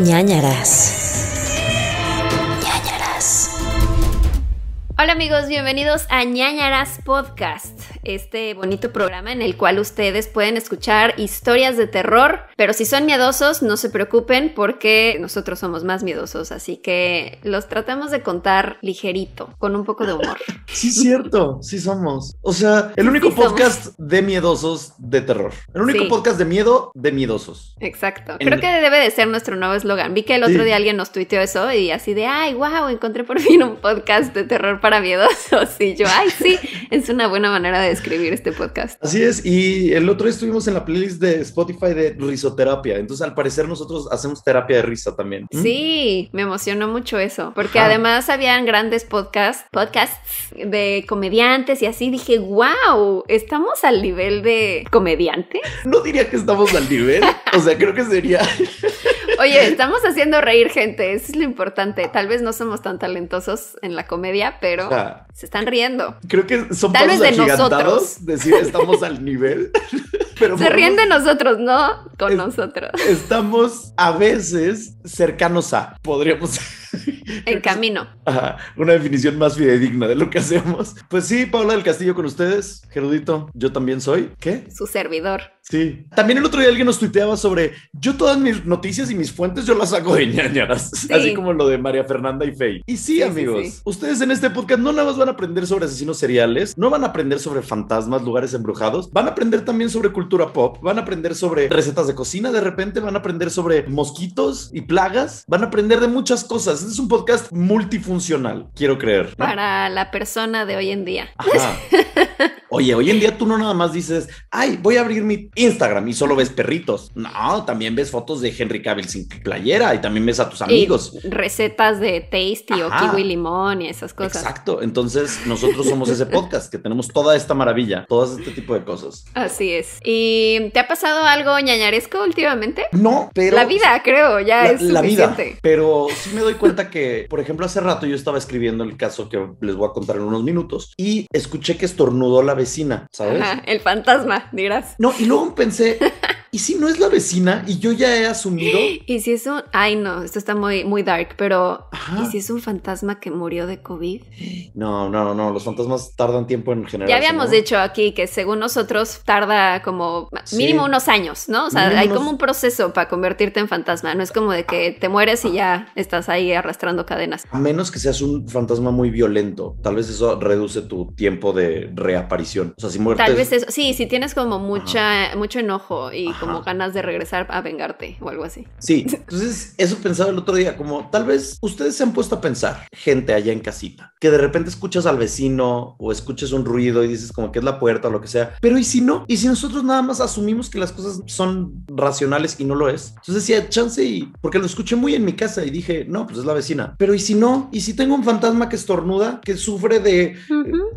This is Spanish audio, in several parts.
ñañaras. ñañaras. Hola amigos, bienvenidos a ñañaras podcast este bonito programa en el cual ustedes pueden escuchar historias de terror, pero si son miedosos no se preocupen porque nosotros somos más miedosos, así que los tratamos de contar ligerito, con un poco de humor. Sí, cierto, sí somos. O sea, el único podcast de miedosos de terror. El único podcast de miedo de miedosos. Exacto. Creo que debe de ser nuestro nuevo eslogan. Vi que el otro día alguien nos tuiteó eso y así de, ay, wow, encontré por fin un podcast de terror para miedosos. Y yo, ay, sí, es una buena manera de escribir este podcast. Así es, y el otro día estuvimos en la playlist de Spotify de risoterapia, entonces al parecer nosotros hacemos terapia de risa también. ¿Mm? Sí, me emocionó mucho eso, porque además habían grandes podcasts, podcasts de comediantes y así, dije, wow, estamos al nivel de comediantes. No diría que estamos al nivel, o sea, creo que sería... Oye, estamos haciendo reír gente, eso es lo importante. Tal vez no somos tan talentosos en la comedia, pero se están riendo. Creo que son Tal vez de nosotros. decir estamos al nivel. se ríen de nosotros, no con nosotros. Estamos a veces cercanos a, podríamos En camino. Ajá, una definición más fidedigna de lo que hacemos. Pues sí, Paula del Castillo con ustedes, Gerudito, yo también soy. ¿Qué? Su servidor. Sí. También el otro día alguien nos tuiteaba sobre yo todas mis noticias y mis fuentes yo las hago de ñañaras, así como lo de María Fernanda y Faye. Y sí, amigos, ustedes en este podcast no nada más van a aprender sobre asesinos seriales, no van a aprender sobre fantasmas, lugares embrujados, van a aprender también sobre cultura pop, van a aprender sobre recetas de cocina, de repente van a aprender sobre mosquitos y plagas, van a aprender de muchas cosas es un podcast multifuncional, quiero creer. Para la persona de hoy en día. Ajá. Oye, hoy en día tú no nada más dices, ay, voy a abrir mi Instagram y solo ves perritos. No, también ves fotos de Henry Cavill sin playera y también ves a tus amigos. recetas de Tasty o kiwi limón y esas cosas. Exacto. Entonces, nosotros somos ese podcast que tenemos toda esta maravilla, todo este tipo de cosas. Así es. ¿Y te ha pasado algo ñañaresco últimamente? No, pero. La vida, creo, ya es suficiente. La vida. Pero sí me doy cuenta que, por ejemplo, hace rato yo estaba escribiendo el caso que les voy a contar en unos minutos y escuché que estornudó la vecina, ¿sabes? Ajá, el fantasma, dirás. No, y luego pensé, ¿y si no es la vecina y yo ya he asumido? ¿Y si es un... Ay, no, esto está muy, muy dark, pero... ¿Y si es un fantasma que murió de COVID? No, no, no, los fantasmas tardan tiempo en general. Ya habíamos dicho aquí que según nosotros tarda como mínimo unos años, ¿no? O sea, hay como un proceso para convertirte en fantasma, no es como de que te mueres y ya estás ahí arrastrando cadenas. A menos que seas un fantasma muy violento, tal vez eso reduce tu tiempo de reaparición. O sea, si mueres. Tal vez eso, sí, si tienes como mucha, mucho enojo y como ganas de regresar a vengarte o algo así. Sí, entonces eso pensaba el otro día, como tal vez ustedes se han puesto a pensar, gente allá en casita, que de repente escuchas al vecino o escuchas un ruido y dices como que es la puerta o lo que sea, pero ¿y si no? ¿Y si nosotros nada más asumimos que las cosas son racionales y no lo es? Entonces decía, chance y porque lo escuché muy en mi casa y dije, no, pues es la vecina, pero ¿y si no? ¿Y si tengo un fantasma que estornuda, que sufre de, eh,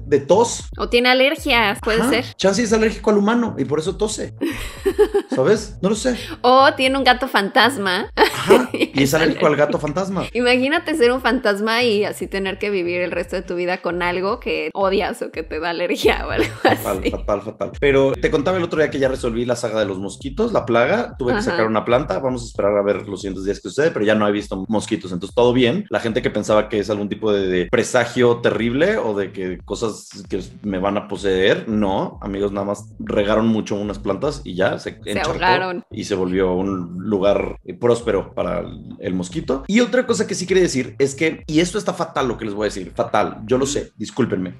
de tos? O tiene alergias, puede ser. Chance es alérgico al humano y por eso tose. ¿Sabes? No lo sé. O tiene un gato fantasma. Ajá, y es alérgico al gato fantasma. Imagínate ser un fantasma y así tener que vivir el resto de tu vida con algo que odias o que te da alergia o fatal, Fatal, fatal, Pero te contaba el otro día que ya resolví la saga de los mosquitos, la plaga. Tuve que sacar una planta. Vamos a esperar a ver los siguientes días que sucede, pero ya no he visto mosquitos. Entonces, todo bien. La gente que pensaba que es algún tipo de, presagio terrible o de que cosas que me van a poseer, no. Amigos, nada más regaron mucho unas plantas y ya se ahorraron Y se volvió un lugar eh, próspero para el mosquito. Y otra cosa que sí quiere decir es que, y esto está fatal lo que les voy a decir, fatal, yo lo sé, discúlpenme.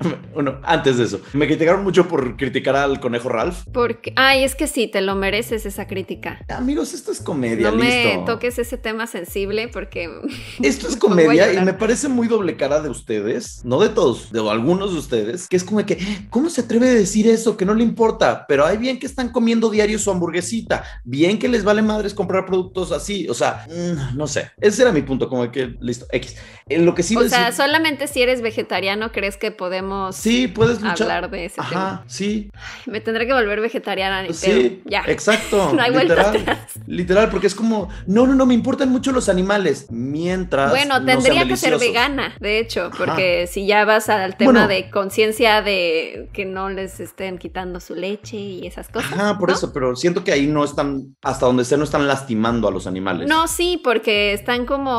bueno, antes de eso, me criticaron mucho por criticar al conejo Ralph. Porque, ay, es que sí, te lo mereces esa crítica. Amigos, esto es comedia, no me toques ese tema sensible porque... esto es comedia y me parece muy doble cara de ustedes, no de todos, de algunos de ustedes, que es como que, ¿cómo se atreve a decir eso? Que no le importa, pero hay bien que están comiendo diarios su hamburguesita. Bien que les vale madres comprar productos así, o sea, mm, no sé. Ese era mi punto, como que listo, X. En eh, lo que sí O sea, solamente si eres vegetariano crees que podemos Sí, puedes hablar de ese Ajá, sí. me tendré que volver vegetariana, Sí, ya. Exacto. literal, Literal, porque es como, no, no, no me importan mucho los animales mientras Bueno, tendría que ser vegana, de hecho, porque si ya vas al tema de conciencia de que no les estén quitando su leche y esas cosas. Ajá, por eso, pero siento que ahí no están, hasta donde sé, no están lastimando a los animales. No, sí, porque están como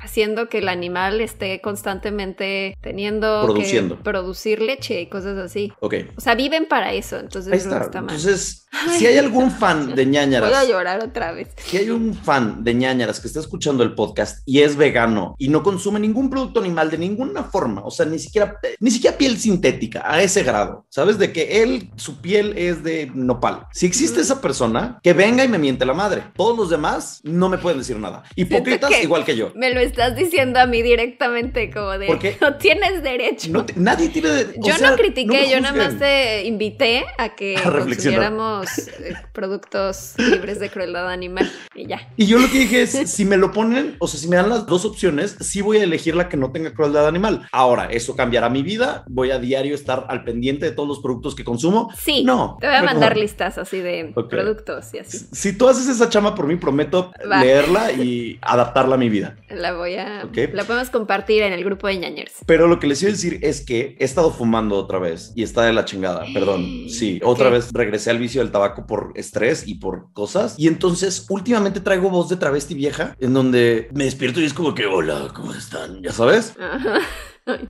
haciendo que el animal esté constantemente teniendo Produciendo. que producir leche y cosas así. Ok. O sea, viven para eso, entonces está. Entonces, si hay algún fan de ñañaras. Voy a llorar otra vez. Si hay un fan de ñañaras que está escuchando el podcast y es vegano y no consume ningún producto animal de ninguna forma, o sea, ni siquiera, ni siquiera piel sintética a ese grado, ¿sabes? De que él, su piel es de nopal. Si existe esa persona que venga y me miente la madre. Todos los demás no me pueden decir nada. Hipócritas poquitas igual que yo. Me lo estás diciendo a mí directamente como de no tienes derecho. nadie tiene derecho. Yo no critiqué, yo nada más te invité a que a eh, productos libres de crueldad animal y ya. Y yo lo que dije es, si me lo ponen, o sea, si me dan las dos opciones, sí voy a elegir la que no tenga crueldad animal. Ahora, eso cambiará mi vida. Voy a diario estar al pendiente de todos los productos que consumo. Sí. No. Te voy a mandar listas así de productos y así. Si tú haces esa chama por mí, prometo leerla y adaptarla a mi vida. La voy a... La podemos compartir en el grupo de ñañers. Pero lo que les quiero decir es que he estado fumando otra vez y está de la chingada, perdón. Sí, otra vez regresé al vicio del tabaco por estrés y por cosas. Y entonces últimamente traigo voz de travesti vieja en donde me despierto y es como que, hola, ¿cómo están? Ya sabes.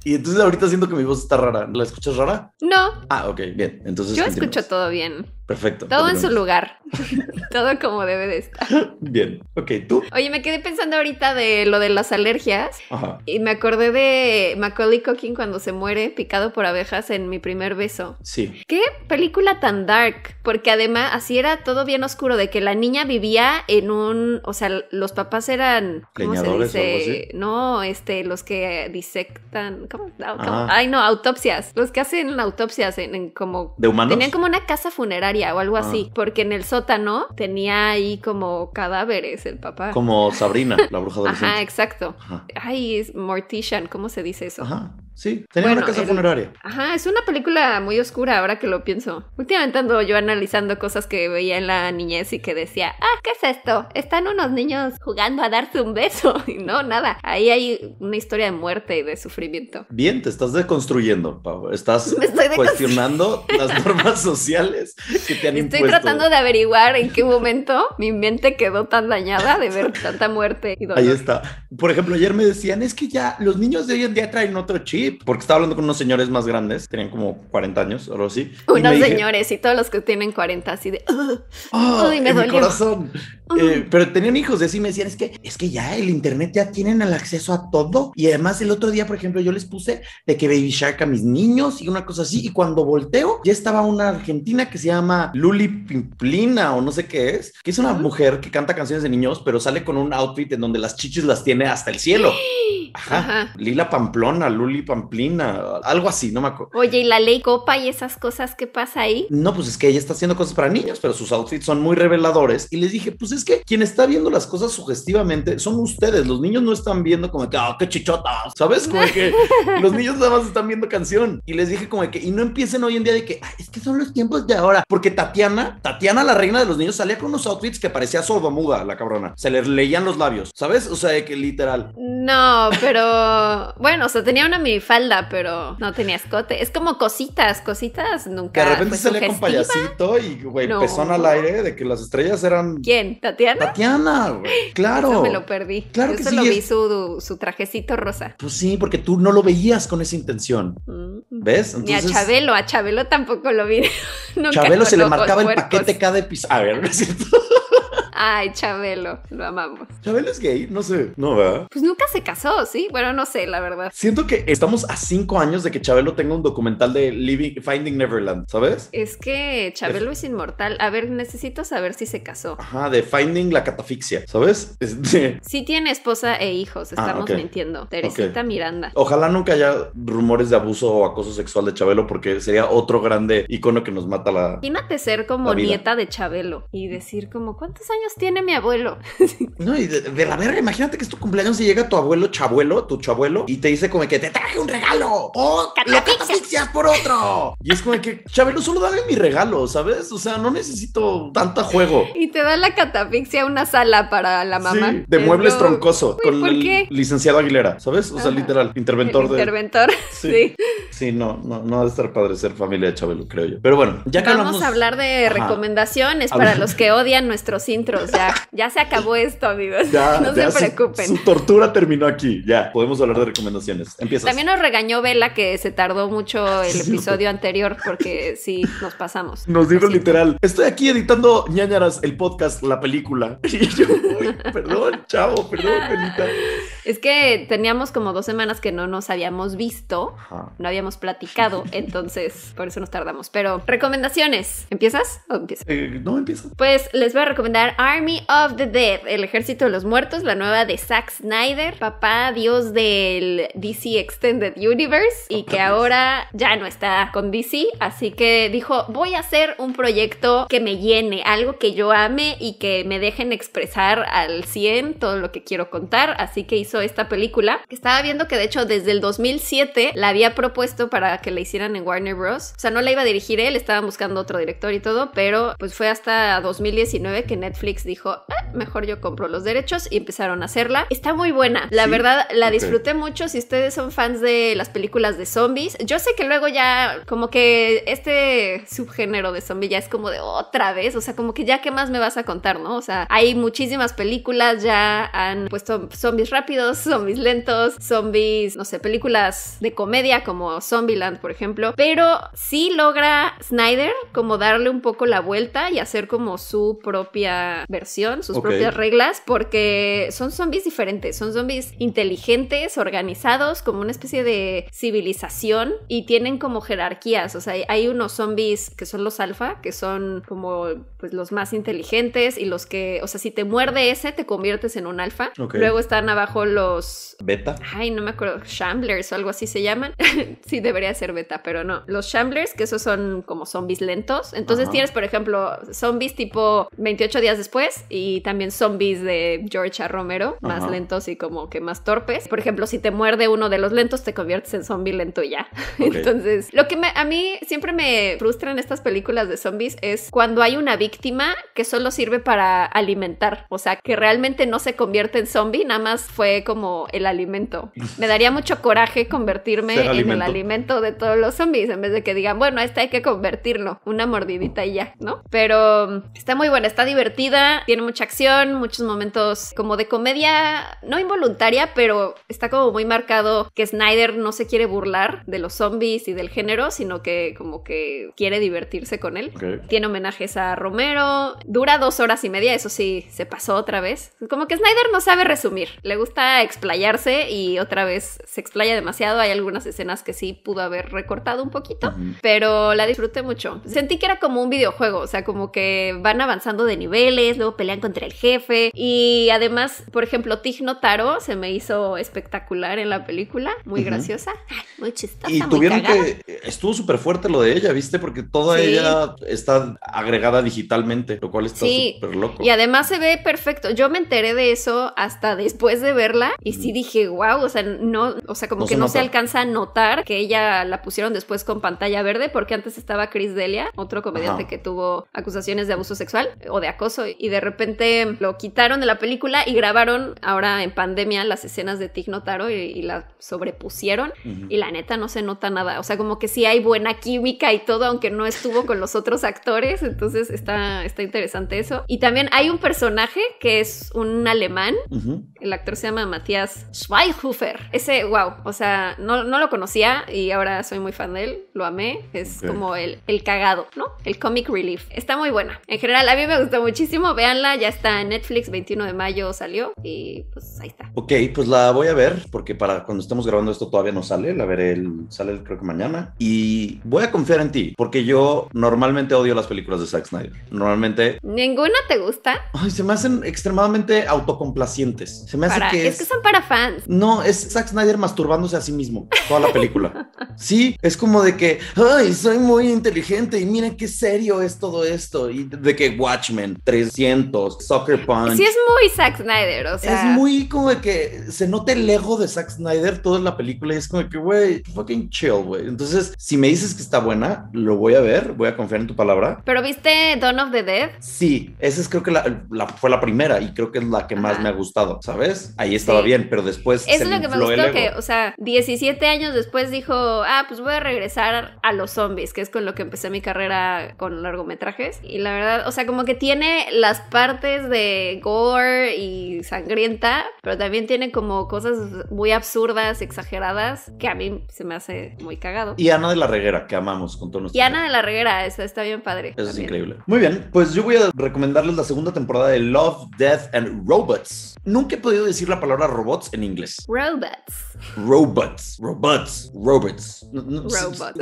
Y entonces ahorita siento que mi voz está rara. ¿La escuchas rara? No. Ah, ok, bien. Entonces. Yo escucho todo bien. Perfecto. Todo en su lugar. Todo como debe de estar. Bien. Ok, tú. Oye, me quedé pensando ahorita de lo de las alergias. Ajá. Y me acordé de Macaulay Culkin cuando se muere picado por abejas en mi primer beso. Sí. Qué película tan dark. Porque además así era todo bien oscuro, de que la niña vivía en un. O sea, los papás eran. ¿Cómo se dice? No, este, los que disectan. ¿Cómo? Ah. Ay, no, autopsias. Los que hacen autopsias en, como. ¿De humanos? Tenían como una casa funeraria o algo ah. así, porque en el sótano tenía ahí como cadáveres el papá. Como Sabrina, la bruja adolescente. Ajá, exacto. Ahí Ay, es mortician, ¿cómo se dice eso? Ajá. Sí, tenía una casa funeraria. Ajá, es una película muy oscura ahora que lo pienso. Últimamente ando yo analizando cosas que veía en la niñez y que decía, ah, ¿qué es esto? Están unos niños jugando a darse un beso. Y no, nada. Ahí hay una historia de muerte y de sufrimiento. Bien, te estás deconstruyendo, Pau. Estás cuestionando las normas sociales que te han Estoy tratando de averiguar en qué momento mi mente quedó tan dañada de ver tanta muerte y dolor. Ahí está. Por ejemplo, ayer me decían, es que ya los niños de hoy en día traen otro chip porque estaba hablando con unos señores más grandes, tenían como 40 años o algo así. Unos y señores dije, y todos los que tienen 40 así de... Uh, oh, me dolió. Mi corazón. Eh, pero tenían hijos y así me decían, es que, es que ya el internet ya tienen el acceso a todo. Y además el otro día, por ejemplo, yo les puse de que Baby Shark a mis niños y una cosa así. Y cuando volteo, ya estaba una argentina que se llama Luli Pimplina o no sé qué es, que es una mujer que canta canciones de niños, pero sale con un outfit en donde las chichis las tiene hasta el cielo. Lila Pamplona, Luli Pamplina, algo así, no me acuerdo. Oye, ¿y la ley copa y esas cosas que pasa ahí? No, pues es que ella está haciendo cosas para niños, pero sus outfits son muy reveladores. Y les dije, pues es que quien está viendo las cosas sugestivamente son ustedes. Los niños no están viendo como que, ah, qué chichotas, ¿sabes? Como que los niños nada más están viendo canción. Y les dije como que, y no empiecen hoy en día de que, es que son los tiempos de ahora. Porque Tatiana, Tatiana, la reina de los niños, salía con unos outfits que parecía sordomuda, la cabrona. Se le leían los labios, ¿sabes? O sea, de que literal. No, pero bueno, o sea, tenía una minifalda, pero no tenía escote. Es como cositas, cositas nunca. de repente salía con payasito y, güey, no. pezón al aire de que las estrellas eran. ¿Quién? ¿Tatiana? Tatiana, Claro. Eso me lo perdí. Claro Yo que solo sí. vi su, su, trajecito rosa. Pues sí, porque tú no lo veías con esa intención. Mm. ¿Ves? Ni a Chabelo, a Chabelo tampoco lo vi. Chabelo se le marcaba el paquete cada episodio. A ver, ¿no es cierto? Ay, Chabelo, lo amamos. ¿Chabelo es gay? No sé, no, ¿verdad? Pues nunca se casó, ¿sí? Bueno, no sé, la verdad. Siento que estamos a cinco años de que Chabelo tenga un documental de Living, Finding Neverland, ¿sabes? Es que Chabelo es, inmortal. A ver, necesito saber si se casó. Ajá, de Finding la catafixia, ¿sabes? Sí tiene esposa e hijos, ah, estamos mintiendo. Teresita Miranda. Ojalá nunca haya rumores de abuso o acoso sexual de Chabelo porque sería otro grande icono que nos mata la... Imagínate ser como nieta de Chabelo y decir como, ¿cuántos años tiene mi abuelo? no, y de, la verga, imagínate que es tu cumpleaños y llega tu abuelo, chabuelo, tu chabuelo, y te dice como que te traje un regalo. ¡Oh, lo catafixias por otro! Y es como que, Chabelo, solo dale mi regalo, ¿sabes? O sea, no necesito tanta juego. Y te da la catafixia una sala para la mamá. de muebles troncoso. con el licenciado Aguilera, ¿sabes? O sea, literal, interventor. de. interventor, sí. sí. no, no, no ha de estar padre ser familia de Chabelo, creo yo. Pero bueno, ya que Vamos a hablar de recomendaciones para los que odian nuestros intros ya, se acabó esto, amigos. no se preocupen. Su, tortura terminó aquí, ya, podemos hablar de recomendaciones. empieza También nos regañó Vela que se tardó mucho el episodio anterior porque sí, nos pasamos. Nos dijo literal, estoy aquí editando ñañaras, el podcast, la película. Y yo, perdón, chavo, perdón, Es que teníamos como dos semanas que no nos habíamos visto, no habíamos platicado, entonces por eso nos tardamos. Pero recomendaciones, ¿empiezas o empiezas? Eh, no, empiezo. Pues les voy a recomendar Army of the Dead, el ejército de los muertos, la nueva de Zack Snyder, papá dios del DC Extended Universe y que ahora ya no está con DC, así que dijo, voy a hacer un proyecto que me llene, algo que yo ame y que me dejen expresar al 100 todo lo que quiero contar, así que hizo esta película. Estaba viendo que de hecho desde el 2007 la había propuesto para que la hicieran en Warner Bros. O sea, no la iba a dirigir él, estaban buscando otro director y todo, pero pues fue hasta 2019 que Netflix dijo, ah, mejor yo compro los derechos y empezaron a hacerla. Está muy buena. La verdad, la disfruté mucho. Si ustedes son fans de las películas de zombies, yo sé que luego ya como que este subgénero de zombie ya es como de otra vez. O sea, como que ya qué más me vas a contar, ¿no? O sea, hay muchísimas películas, ya han puesto zombies rápidos, zombies lentos, zombies, no sé, películas de comedia como Zombieland, por ejemplo. Pero sí logra Snyder como darle un poco la vuelta y hacer como su propia versión, sus propias reglas, porque son zombies diferentes, son zombies inteligentes, organizados, como una especie de civilización y tienen como jerarquías, o sea, hay unos zombies que son los alfa, que son como pues, los más inteligentes y los que, o sea, si te muerde ese, te conviertes en un alfa. Luego están abajo los... Beta. Ay, no me acuerdo, shamblers o algo así se llaman. sí, debería ser beta, pero no. Los shamblers, que esos son como zombies lentos. Entonces tienes, por ejemplo, zombies tipo 28 días de después y también zombies de George Romero, más lentos y como que más torpes. Por ejemplo, si te muerde uno de los lentos, te conviertes en zombie lento ya. Entonces, lo que a mí siempre me frustran estas películas de zombies es cuando hay una víctima que solo sirve para alimentar, o sea, que realmente no se convierte en zombie, nada más fue como el alimento. Me daría mucho coraje convertirme en el alimento de todos los zombies, en vez de que digan, bueno, este hay que convertirlo, una mordidita y ya, ¿no? Pero mm, está muy bueno, está divertido tiene mucha acción, muchos momentos como de comedia, no involuntaria, pero está como muy marcado que Snyder no se quiere burlar de los zombies y del género, sino que como que quiere divertirse con él. Tiene homenajes a Romero, dura dos horas y media, eso sí, se pasó otra vez. Como que Snyder no sabe resumir, le gusta explayarse y otra vez se explaya demasiado, hay algunas escenas que sí pudo haber recortado un poquito, pero la disfruté mucho. Sentí que era como un videojuego, o sea, como que van avanzando de niveles luego pelean contra el jefe. Y además, por ejemplo, Tigno Taro se me hizo espectacular en la película, muy graciosa, muy chistosa. Y tuvieron que. Estuvo súper fuerte lo de ella, ¿viste? Porque toda ella está agregada digitalmente, lo cual está súper loco. Y además se ve perfecto. Yo me enteré de eso hasta después de verla y sí dije, wow, o sea, no, o sea, como que no se alcanza a notar que ella la pusieron después con pantalla verde, porque antes estaba Chris Delia, otro comediante que tuvo acusaciones de abuso sexual o de acoso y de repente lo quitaron de la película y grabaron ahora en pandemia las escenas de Tig Notaro y, y las sobrepusieron y la neta no se nota nada, o sea, como que sí hay buena química y todo, aunque no estuvo con los otros actores, entonces está, está interesante eso. Y también hay un personaje que es un alemán, el actor se llama Matías Schweighöfer, ese, wow, o sea, no, no lo conocía y ahora soy muy fan de él, lo amé, es como el, el cagado, ¿no? El comic relief, está muy buena, en general a mí me gustó muchísimo véanla, ya está en Netflix, 21 de mayo salió y pues ahí está. Ok, pues la voy a ver porque para cuando estemos grabando esto todavía no sale, la veré, el, sale creo que mañana. Y voy a confiar en ti porque yo normalmente odio las películas de Zack Snyder. Normalmente... ¿Ninguna te gusta? Ay, se me hacen extremadamente autocomplacientes. Se me hace que... Es, que son para fans. No, es Zack Snyder masturbándose a sí mismo toda la película. sí, es como de que, ay, soy muy inteligente y miren qué serio es todo esto. Y de que Watchmen, 3 cientos Soccer Punch. Sí, es muy Zack Snyder, o sea. Es muy como de que se note el ego de Zack Snyder toda la película y es como que, güey, fucking chill, güey. Entonces, si me dices que está buena, lo voy a ver, voy a confiar en tu palabra. ¿Pero viste Dawn of the Dead? Sí, esa es creo que la, fue la primera y creo que es la que más me ha gustado, ¿sabes? Ahí estaba bien, pero después... Eso es lo que me gustó, que, o sea, 17 años después dijo, ah, pues voy a regresar a los zombies, que es con lo que empecé mi carrera con largometrajes. Y la verdad, o sea, como que tiene las partes de gore y sangrienta, pero también tiene como cosas muy absurdas, exageradas, que a mí se me hace muy cagado. Y Ana de la Reguera, que amamos con todos Y Ana de la Reguera, eso está bien padre. Eso es increíble. Muy bien, pues yo voy a recomendarles la segunda temporada de Love, Death and Robots. Nunca he podido decir la palabra robots en inglés. Robots. Robots. Robots. Robots.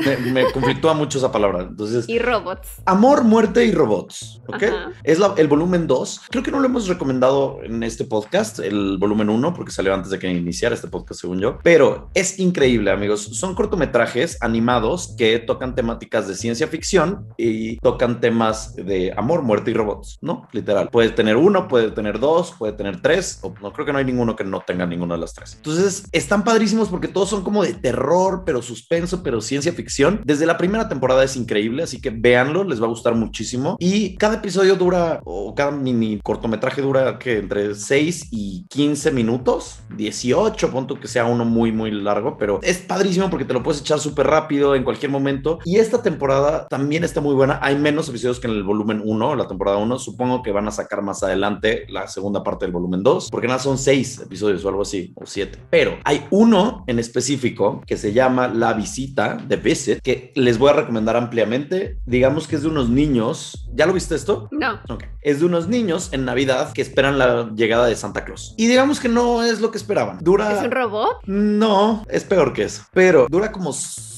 Me, me conflictúa mucho esa palabra. Entonces. Y robots. Amor, muerte y robots. ¿Ok? Es la, el volumen 2. Creo que no lo hemos recomendado en este podcast, el volumen 1, porque salió antes de que iniciara este podcast, según yo. Pero es increíble, amigos. Son cortometrajes animados que tocan temáticas de ciencia ficción y tocan temas de amor, muerte y robots, ¿no? Literal. Puede tener uno, puede tener dos, puede tener tres, o no creo que no hay ninguno que no tenga ninguna de las tres. Entonces, están padrísimos porque todos son como de terror, pero suspenso, pero ciencia ficción. Desde la primera temporada es increíble, así que véanlo, les va a gustar muchísimo. Y cada episodio dura o cada mini cortometraje dura que entre 6 y 15 minutos, 18, punto que sea uno muy, muy largo, pero es padrísimo porque te lo puedes echar súper rápido en cualquier momento. Y esta temporada también está muy buena. Hay menos episodios que en el volumen 1, la temporada 1. Supongo que van a sacar más adelante la segunda parte del volumen 2, porque nada son 6 episodios o algo así, o 7. Pero hay uno en específico que se llama La Visita de Visit, que les voy a recomendar ampliamente. Digamos que es de unos niños ¿Ya lo viste esto? No. Es de unos niños en Navidad que esperan la llegada de Santa Claus. Y digamos que no es lo que esperaban. Dura. ¿Es un robot? No, es peor que eso. Pero dura como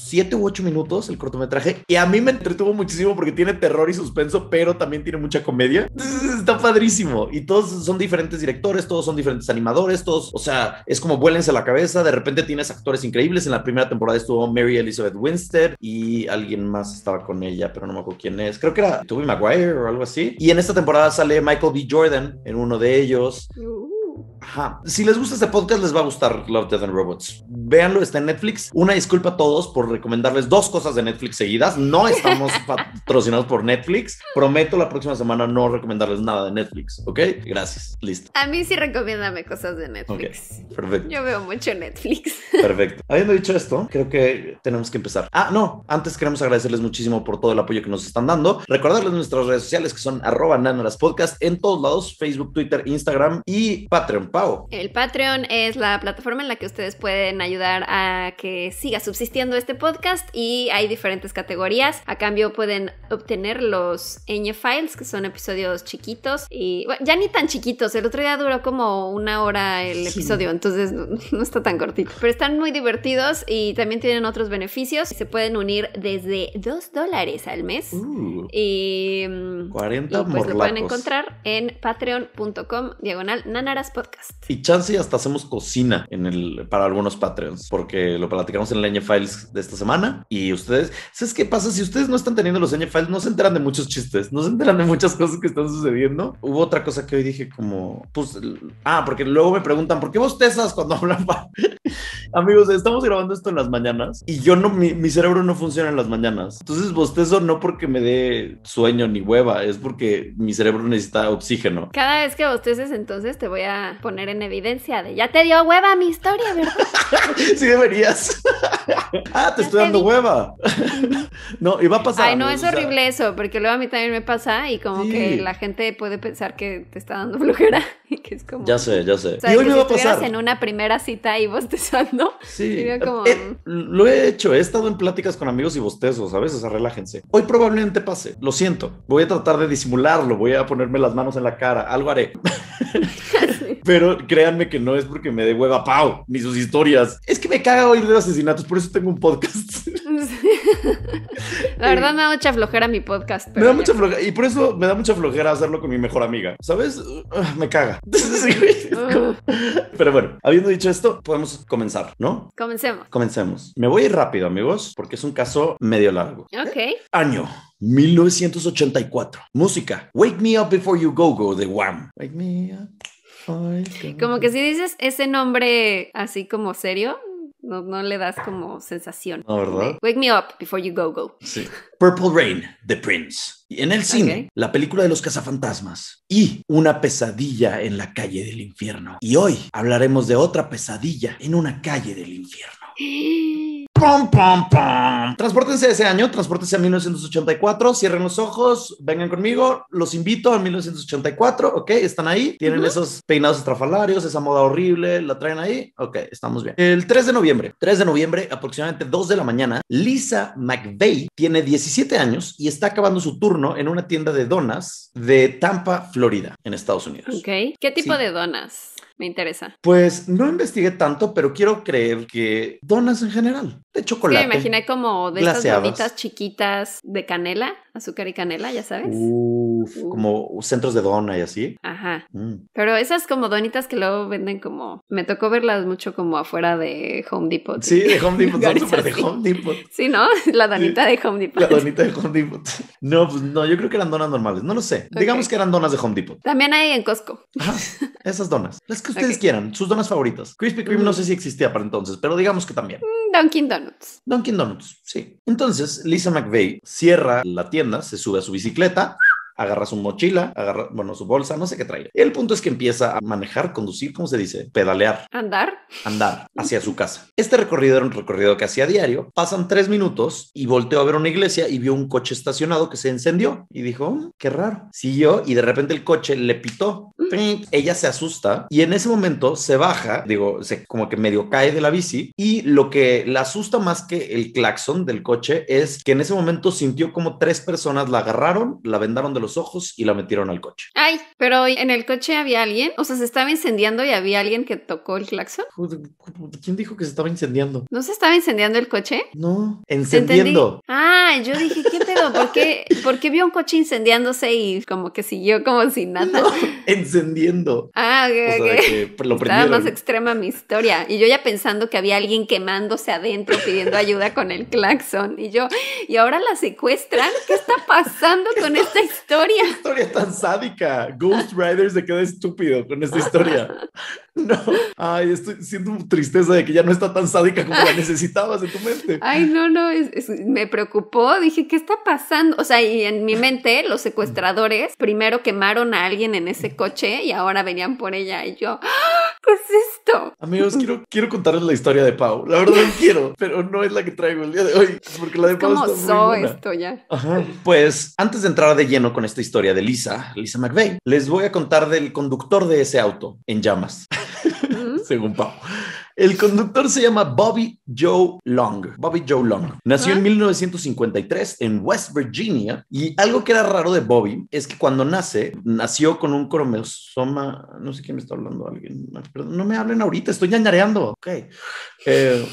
Siete u ocho minutos el cortometraje y a mí me entretuvo muchísimo porque tiene terror y suspenso, pero también tiene mucha comedia. Está padrísimo y todos son diferentes directores, todos son diferentes animadores, todos, o sea, es como vuélense la cabeza, de repente tienes actores increíbles. En la primera temporada estuvo Mary Elizabeth Winstead y alguien más estaba con ella, pero no me acuerdo quién es. Creo que era Tobey Maguire o algo así. Y en esta temporada sale Michael B. Jordan en uno de ellos. Uh. Ajá. Si les gusta este podcast, les va a gustar Love, Death and Robots. Véanlo, está en Netflix. Una disculpa a todos por recomendarles dos cosas de Netflix seguidas. No estamos patrocinados por Netflix. Prometo la próxima semana no recomendarles nada de Netflix, ¿ok? Gracias. Listo. A mí sí recomiéndame cosas de Netflix. Perfecto. Yo veo mucho Netflix. Perfecto. Habiendo dicho esto, creo que tenemos que empezar. Ah, no. Antes queremos agradecerles muchísimo por todo el apoyo que nos están dando. Recordarles nuestras redes sociales que son arroba podcast en todos lados, Facebook, Twitter, Instagram y Patreon el Patreon es la plataforma en la que ustedes pueden ayudar a que siga subsistiendo este podcast y hay diferentes categorías. A cambio pueden obtener los Ñ Files, que son episodios chiquitos y ya ni tan chiquitos. El otro día duró como una hora el episodio, entonces no, está tan cortito. Pero están muy divertidos y también tienen otros beneficios. Se pueden unir desde 2 dólares al mes. Uh. y, 40 mm, pues lo pueden encontrar en patreon.com diagonal podcast y chance y hasta hacemos cocina en el, para algunos Patreons, porque lo platicamos en la Files de esta semana y ustedes, ¿sabes qué pasa? Si ustedes no están teniendo los Leña Files, no se enteran de muchos chistes, no se enteran de muchas cosas que están sucediendo. Hubo otra cosa que hoy dije como, pues, ah, porque luego me preguntan, ¿por qué bostezas cuando hablan? Amigos, estamos grabando esto en las mañanas y yo no, mi, mi cerebro no funciona en las mañanas. Entonces bostezo no porque me dé sueño ni hueva, es porque mi cerebro necesita oxígeno. Cada vez que bosteces, entonces te voy a poner en evidencia de ya te dio hueva mi historia, ¿verdad? sí deberías. ah, te estoy dando hueva. no, y va a pasar. Ay, no, es horrible eso, porque luego a mí también me pasa y como que la gente puede pensar que te está dando flojera y que es como... Ya sé, ya sé. y hoy va a pasar. en una primera cita y bostezando. Sí. Como... Eh, mm. lo he hecho, he estado en pláticas con amigos y bostezos, a veces, o relájense. Hoy probablemente pase, lo siento. Voy a tratar de disimularlo, voy a ponerme las manos en la cara, algo haré pero créanme que no es porque me dé hueva Pau, ni sus historias. Es que me caga oír de asesinatos, por eso tengo un podcast. La verdad me da mucha flojera mi podcast. me da mucha flojera, y por eso me da mucha flojera hacerlo con mi mejor amiga, ¿sabes? Ah, me caga. pero bueno, habiendo dicho esto, podemos comenzar, ¿no? Comencemos. Comencemos. Me voy rápido, amigos, porque es un caso medio largo. Ok. Año. 1984. Música. Wake Me Up Before You Go Go The Wham. Wake Me Up. Como que si dices ese nombre así como serio, no, le das como sensación. Wake me up before you go, go. Sí. Purple Rain, The Prince. En el cine, la película de los cazafantasmas y una pesadilla en la calle del infierno. Y hoy hablaremos de otra pesadilla en una calle del infierno. ¡Ah! Pum, pum, pum. Transpórtense ese año, transportense a 1984, cierren los ojos, vengan conmigo, los invito a 1984, ok, están ahí, tienen esos peinados estrafalarios, esa moda horrible, la traen ahí, ok, estamos bien. El 3 de noviembre, 3 de noviembre, aproximadamente 2 de la mañana, Lisa McVeigh tiene 17 años y está acabando su turno en una tienda de donas de Tampa, Florida, en Estados Unidos. Ok, ¿qué tipo de donas? Me interesa. Pues no investigué tanto, pero quiero creer que donas en general, de chocolate. Sí, me imaginé como de esas donitas chiquitas de canela, azúcar y canela, ya sabes. Uf, como centros de dona y así. Ajá. Mm. Pero esas como donitas que luego venden como, me tocó verlas mucho como afuera de Home Depot. Sí, de Home Depot, de Home Depot. Sí, ¿no? La donita de Home Depot. La donita de Home Depot. No, pues no, yo creo que eran donas normales, no lo sé. Digamos que eran donas de Home Depot. También hay en Costco. esas donas. Las que ustedes quieran, sus donas favoritas. crispy Kreme no sé si existía para entonces, pero digamos que también. Mm, Dunkin' Donuts. Dunkin' Donuts, sí. Entonces, Lisa McVeigh cierra la tienda, se sube a su bicicleta agarra su mochila, agarra, bueno, su bolsa, no sé qué trae. El punto es que empieza a manejar, conducir, ¿cómo se dice? Pedalear. Andar. Andar hacia su casa. Este recorrido era un recorrido que hacía diario. Pasan tres minutos y volteó a ver una iglesia y vio un coche estacionado que se encendió y dijo, mm, qué raro. Siguió y de repente el coche le pitó. Mm. Ella se asusta y en ese momento se baja, digo, se como que medio cae de la bici y lo que la asusta más que el claxon del coche es que en ese momento sintió como tres personas la agarraron, la vendaron de los los ojos y la metieron al coche. Ay, pero en el coche había alguien, o sea, se estaba incendiando y había alguien que tocó el claxon. Pues, ¿Quién dijo que se estaba incendiando? ¿No se estaba incendiando el coche? No, encendiendo. Ah, yo dije, ¿qué pedo? ¿Por qué, ¿Por qué vio un coche incendiándose y como que siguió como sin nada? encendiendo. Ah, o sea, más extrema mi historia. Y yo ya pensando que había alguien quemándose adentro pidiendo ayuda con el claxon. Y yo, y ahora la secuestran. ¿Qué está pasando con esta historia? historia. ¿Qué historia tan sádica. Ghost Rider se queda estúpido con esta historia. No, ay, estoy siendo tristeza de que ya no está tan sádica como la necesitabas en tu mente. Ay, no, no, me preocupó, dije, ¿qué está pasando? O sea, y en mi mente los secuestradores primero quemaron a alguien en ese coche y ahora venían por ella y yo, ah, ¿qué es esto? Amigos, quiero, quiero contarles la historia de Pau. La verdad quiero, pero no es la que traigo el día de hoy, porque la de está esto ya. Pues antes de entrar de lleno con esta historia de Lisa, Lisa McVeigh, les voy a contar del conductor de ese auto en llamas según Pau. El conductor se llama Bobby Joe Long. Bobby Joe Long. Nació en 1953 en West Virginia y algo que era raro de Bobby es que cuando nace, nació con un cromosoma, no sé quién me está hablando, alguien, perdón, no me hablen ahorita, estoy ñañareando, ok. Eh...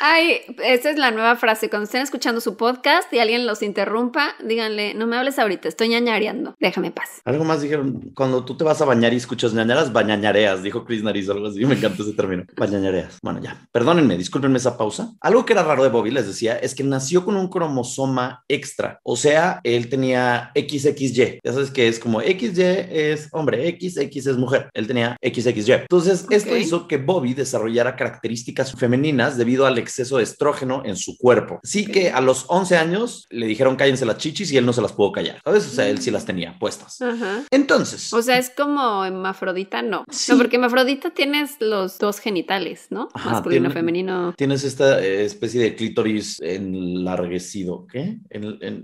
Ay, esa es la nueva frase. Cuando estén escuchando su podcast y alguien los interrumpa, díganle, no me hables ahorita, estoy ñañareando, déjame paz. Algo más dijeron, cuando tú te vas a bañar y escuchas ñañaras, bañañareas, dijo Chris Nariz, algo así, me encanta ese término, bañañareas. Bueno, ya, perdónenme, discúlpenme esa pausa. Algo que era raro de Bobby, les decía, es que nació con un cromosoma extra, o sea, él tenía XXY, ya sabes que es como XY es hombre, XX es mujer, él tenía XXY. Entonces, esto hizo que Bobby desarrollara características femeninas debido al exceso de estrógeno en su cuerpo. Sí que a los 11 años le dijeron cállense las chichis y él no se las pudo callar, ¿sabes? O sea, él mm. sí las tenía puestas. Ajá. Entonces. O sea, es como hermafrodita, no. No, porque hermafrodita tienes los dos genitales, ¿no? Masculino, femenino. Tienes esta eh, especie de clítoris enlarguecido, ¿qué?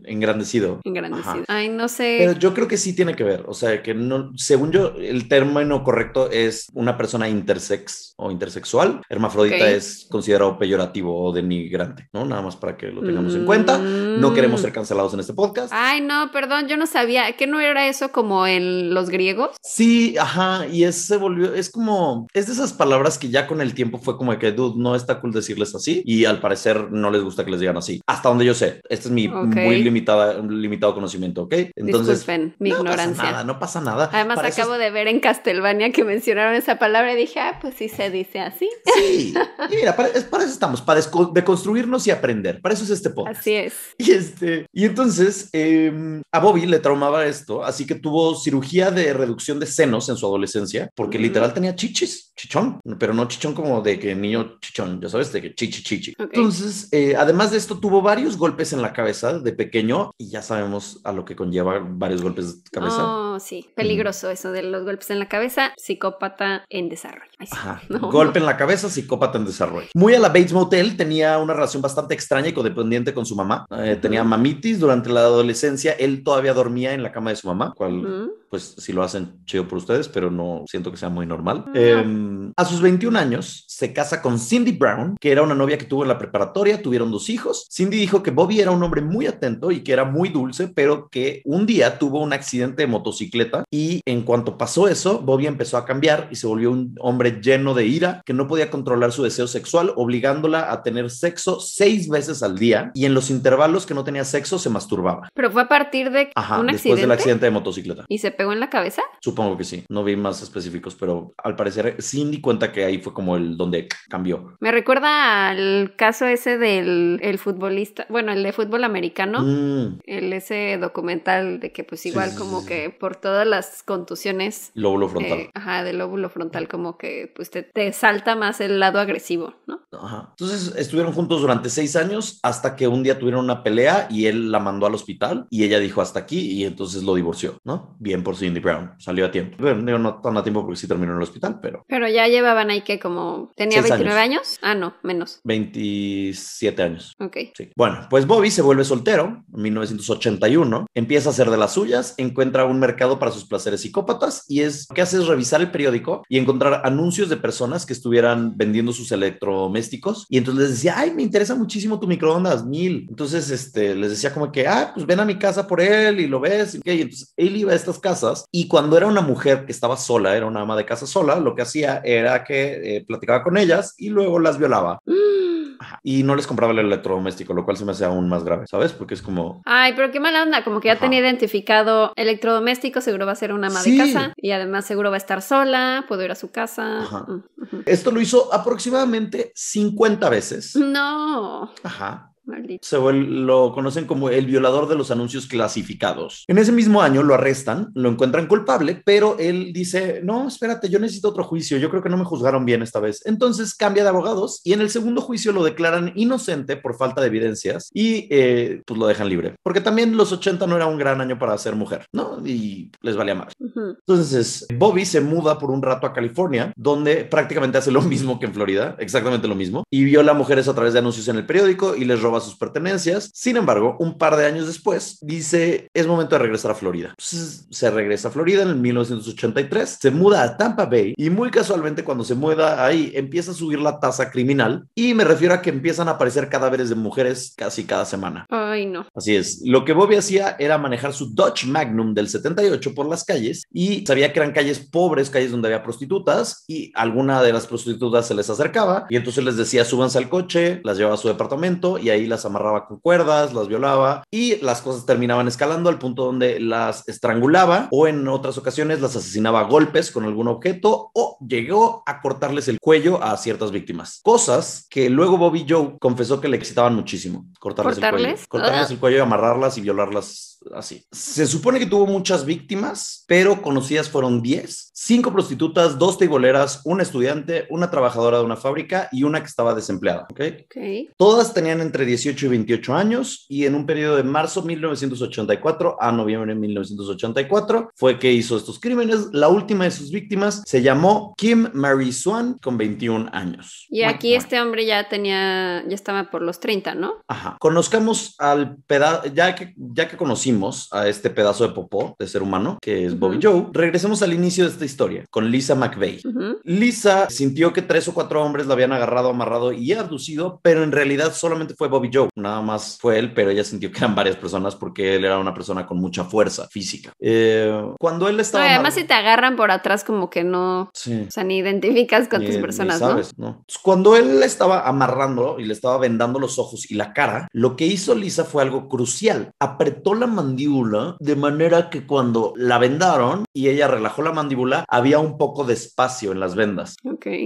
engrandecido. Engrandecido. Ay, no sé. Pero yo creo que sí tiene que ver, o sea, que no, según yo, el término correcto es una persona intersex o intersexual. Hermafrodita es considerado peyorativo o denigrante, ¿no? Nada más para que lo tengamos en cuenta. No queremos ser mm. cancelados en este podcast. Ay, no, perdón, yo no sabía. ¿Qué no era eso como en los griegos? Sí, ajá, y es, volvió, es como, es de esas palabras que ya con el tiempo fue como que, dude, no está cool decirles así y al parecer no les gusta que les digan así. Hasta donde yo sé, este es mi muy limitada, limitado conocimiento, ¿ok? Entonces, Disculpen mi no ignorancia. Pasa nada, no pasa nada. Además, acabo de ver en Castelvania que mencionaron esa palabra y dije, ah, pues sí se dice así. Sí, mira, es para eso estamos, para deconstruirnos y aprender. Para eso es este podcast. Así es. Y, este, y entonces em, a Bobby le traumaba esto, así que tuvo cirugía de reducción de senos en su adolescencia, porque literal tenía chichis, chichón, pero no chichón como de que niño chichón, ya sabes, de que chichi chichi. Entonces, eh, además de esto, tuvo varios golpes en la cabeza de pequeño y ya sabemos a lo que conlleva varios golpes de cabeza. Oh, sí, peligroso eso de los golpes en la cabeza, psicópata en desarrollo. Ajá. Golpe en la cabeza, psicópata en desarrollo. Muy a la baby Bates Motel tenía una relación bastante extraña y codependiente con su mamá. Eh, tenía mamitis durante la adolescencia. Él todavía dormía en la cama de su mamá, cual pues si lo hacen chido por ustedes, pero no siento que sea muy normal. Em, a sus 21 años se casa con Cindy Brown, que era una novia que tuvo en la preparatoria, tuvieron dos hijos. Cindy dijo que Bobby era un hombre muy atento y que era muy dulce, pero que un día tuvo un accidente de motocicleta y en cuanto pasó eso, Bobby empezó a cambiar y se volvió un hombre lleno de ira que no podía controlar su deseo sexual, obligándola a tener sexo seis veces al día y en los intervalos que no tenía sexo se masturbaba. Pero fue a partir de Ajá, un después accidente? del accidente de motocicleta. Y se en la cabeza? Supongo que sí. No vi más específicos, pero al parecer sí di cuenta que ahí fue como el donde cambió. Me recuerda al caso ese del futbolista, bueno, el de fútbol americano, mm. el ese documental de que pues igual como que por todas las contusiones. Lóbulo frontal. Eh, ajá, del lóbulo frontal como que pues te, te salta más el lado agresivo, ¿no? Ajá. Entonces estuvieron juntos durante seis años hasta que un día tuvieron una pelea y él la mandó al hospital y ella dijo hasta aquí y entonces lo divorció, ¿no? Bien por Cindy Brown, salió a tiempo. Bueno, no tan a tiempo porque sí terminó en el hospital, pero... Pero ya llevaban ahí que como... ¿Tenía 29 años. Ah, no, menos. 27 años. Ok. Sí. Bueno, pues Bobby se vuelve soltero en 1981, empieza a hacer de las suyas, encuentra un mercado para sus placeres psicópatas y es... Lo que hace es revisar el periódico y encontrar anuncios de personas que estuvieran vendiendo sus electrodomésticos y entonces les decía, ay, me interesa muchísimo tu microondas, mil. Entonces, este, les decía como que, ah, pues ven a mi casa por él y lo ves. Ok, Y entonces él iba a estas casas y cuando era una mujer que estaba sola, era una ama de casa sola, lo que hacía era que eh, platicaba con ellas y luego las violaba. Mm. Y no les compraba el electrodoméstico, lo cual se me hace aún más grave, ¿sabes? Porque es como... Ay, pero qué mala onda, como que ya tenía identificado electrodoméstico, seguro va a ser una ama de casa y además seguro va a estar sola, puedo ir a su casa. Mm, Esto lo hizo aproximadamente 50 veces. No. Ajá. Se lo conocen como el violador de los anuncios clasificados. En ese mismo año lo arrestan, lo encuentran culpable, pero él dice, no, espérate, yo necesito otro juicio, yo creo que no me juzgaron bien esta vez. Entonces cambia de abogados y en el segundo juicio lo declaran inocente por falta de evidencias y eh, pues lo dejan libre. Porque también los 80 no era un gran año para ser mujer, ¿no? Y les valía más. Entonces Bobby se muda por un rato a California, donde prácticamente hace lo mismo que en Florida, exactamente lo mismo, y viola a mujeres a través de anuncios en el periódico y les roba sus pertenencias. Sin embargo, un par de años después, dice, es momento de regresar a Florida. se regresa a Florida en el 1983, se muda a Tampa Bay y muy casualmente cuando se muda ahí empieza a subir la tasa criminal y me refiero a que empiezan a aparecer cadáveres de mujeres casi cada semana. Ay, no. Así es. Lo que Bobby hacía era manejar su Dodge Magnum del 78 por las calles y sabía que eran calles pobres, calles donde había prostitutas y alguna de las prostitutas se les acercaba y entonces les decía súbanse al coche, las llevaba a su departamento y ahí las amarraba con cuerdas, las violaba y las cosas terminaban escalando al punto donde las estrangulaba o en otras ocasiones las asesinaba a golpes con algún objeto o llegó a cortarles el cuello a ciertas víctimas. Cosas que luego Bobby Joe confesó que le excitaban muchísimo. Cortarles, el cuello. Cortarles el cuello y amarrarlas y violarlas así. Se supone que tuvo muchas víctimas, pero conocidas fueron 10. Cinco prostitutas, dos teiboleras, una estudiante, una trabajadora de una fábrica y una que estaba desempleada. ¿okay? Todas tenían entre 18 y 28 años y en un periodo de marzo 1984 a noviembre de 1984 fue que hizo estos crímenes. La última de sus víctimas se llamó Kim Mary Swan con 21 años. Y aquí este hombre ya tenía, ya estaba por los 30, ¿no? Ajá. Conozcamos al pedazo, ya que, ya que conocimos a este pedazo de popó de ser humano, que es Bobby Joe, regresemos al inicio de esta historia con Lisa McVeigh. Lisa sintió que tres o cuatro hombres la habían agarrado, amarrado y abducido, pero en realidad solamente fue Bobby yo Joe. Nada más fue él, pero ella sintió que eran varias personas porque él era una persona con mucha fuerza física. Eh, cuando él estaba... además, si te agarran por atrás, como que no... O sea, ni identificas con tus personas, sabes, ¿no? Cuando él estaba amarrando y le estaba vendando los ojos y la cara, lo que hizo Lisa fue algo crucial. Apretó la mandíbula de manera que cuando la vendaron y ella relajó la mandíbula, había un poco de espacio en las vendas.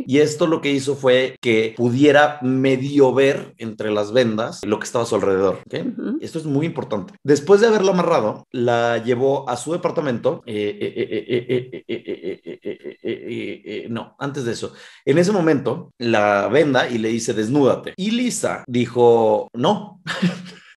Y esto lo que hizo fue que pudiera medio ver entre las vendas lo que estaba a su alrededor. Esto es muy importante. Después de haberla amarrado, la llevó a su departamento. No, antes de eso. En ese momento, la venda y le dice, desnúdate. Y Lisa dijo, no.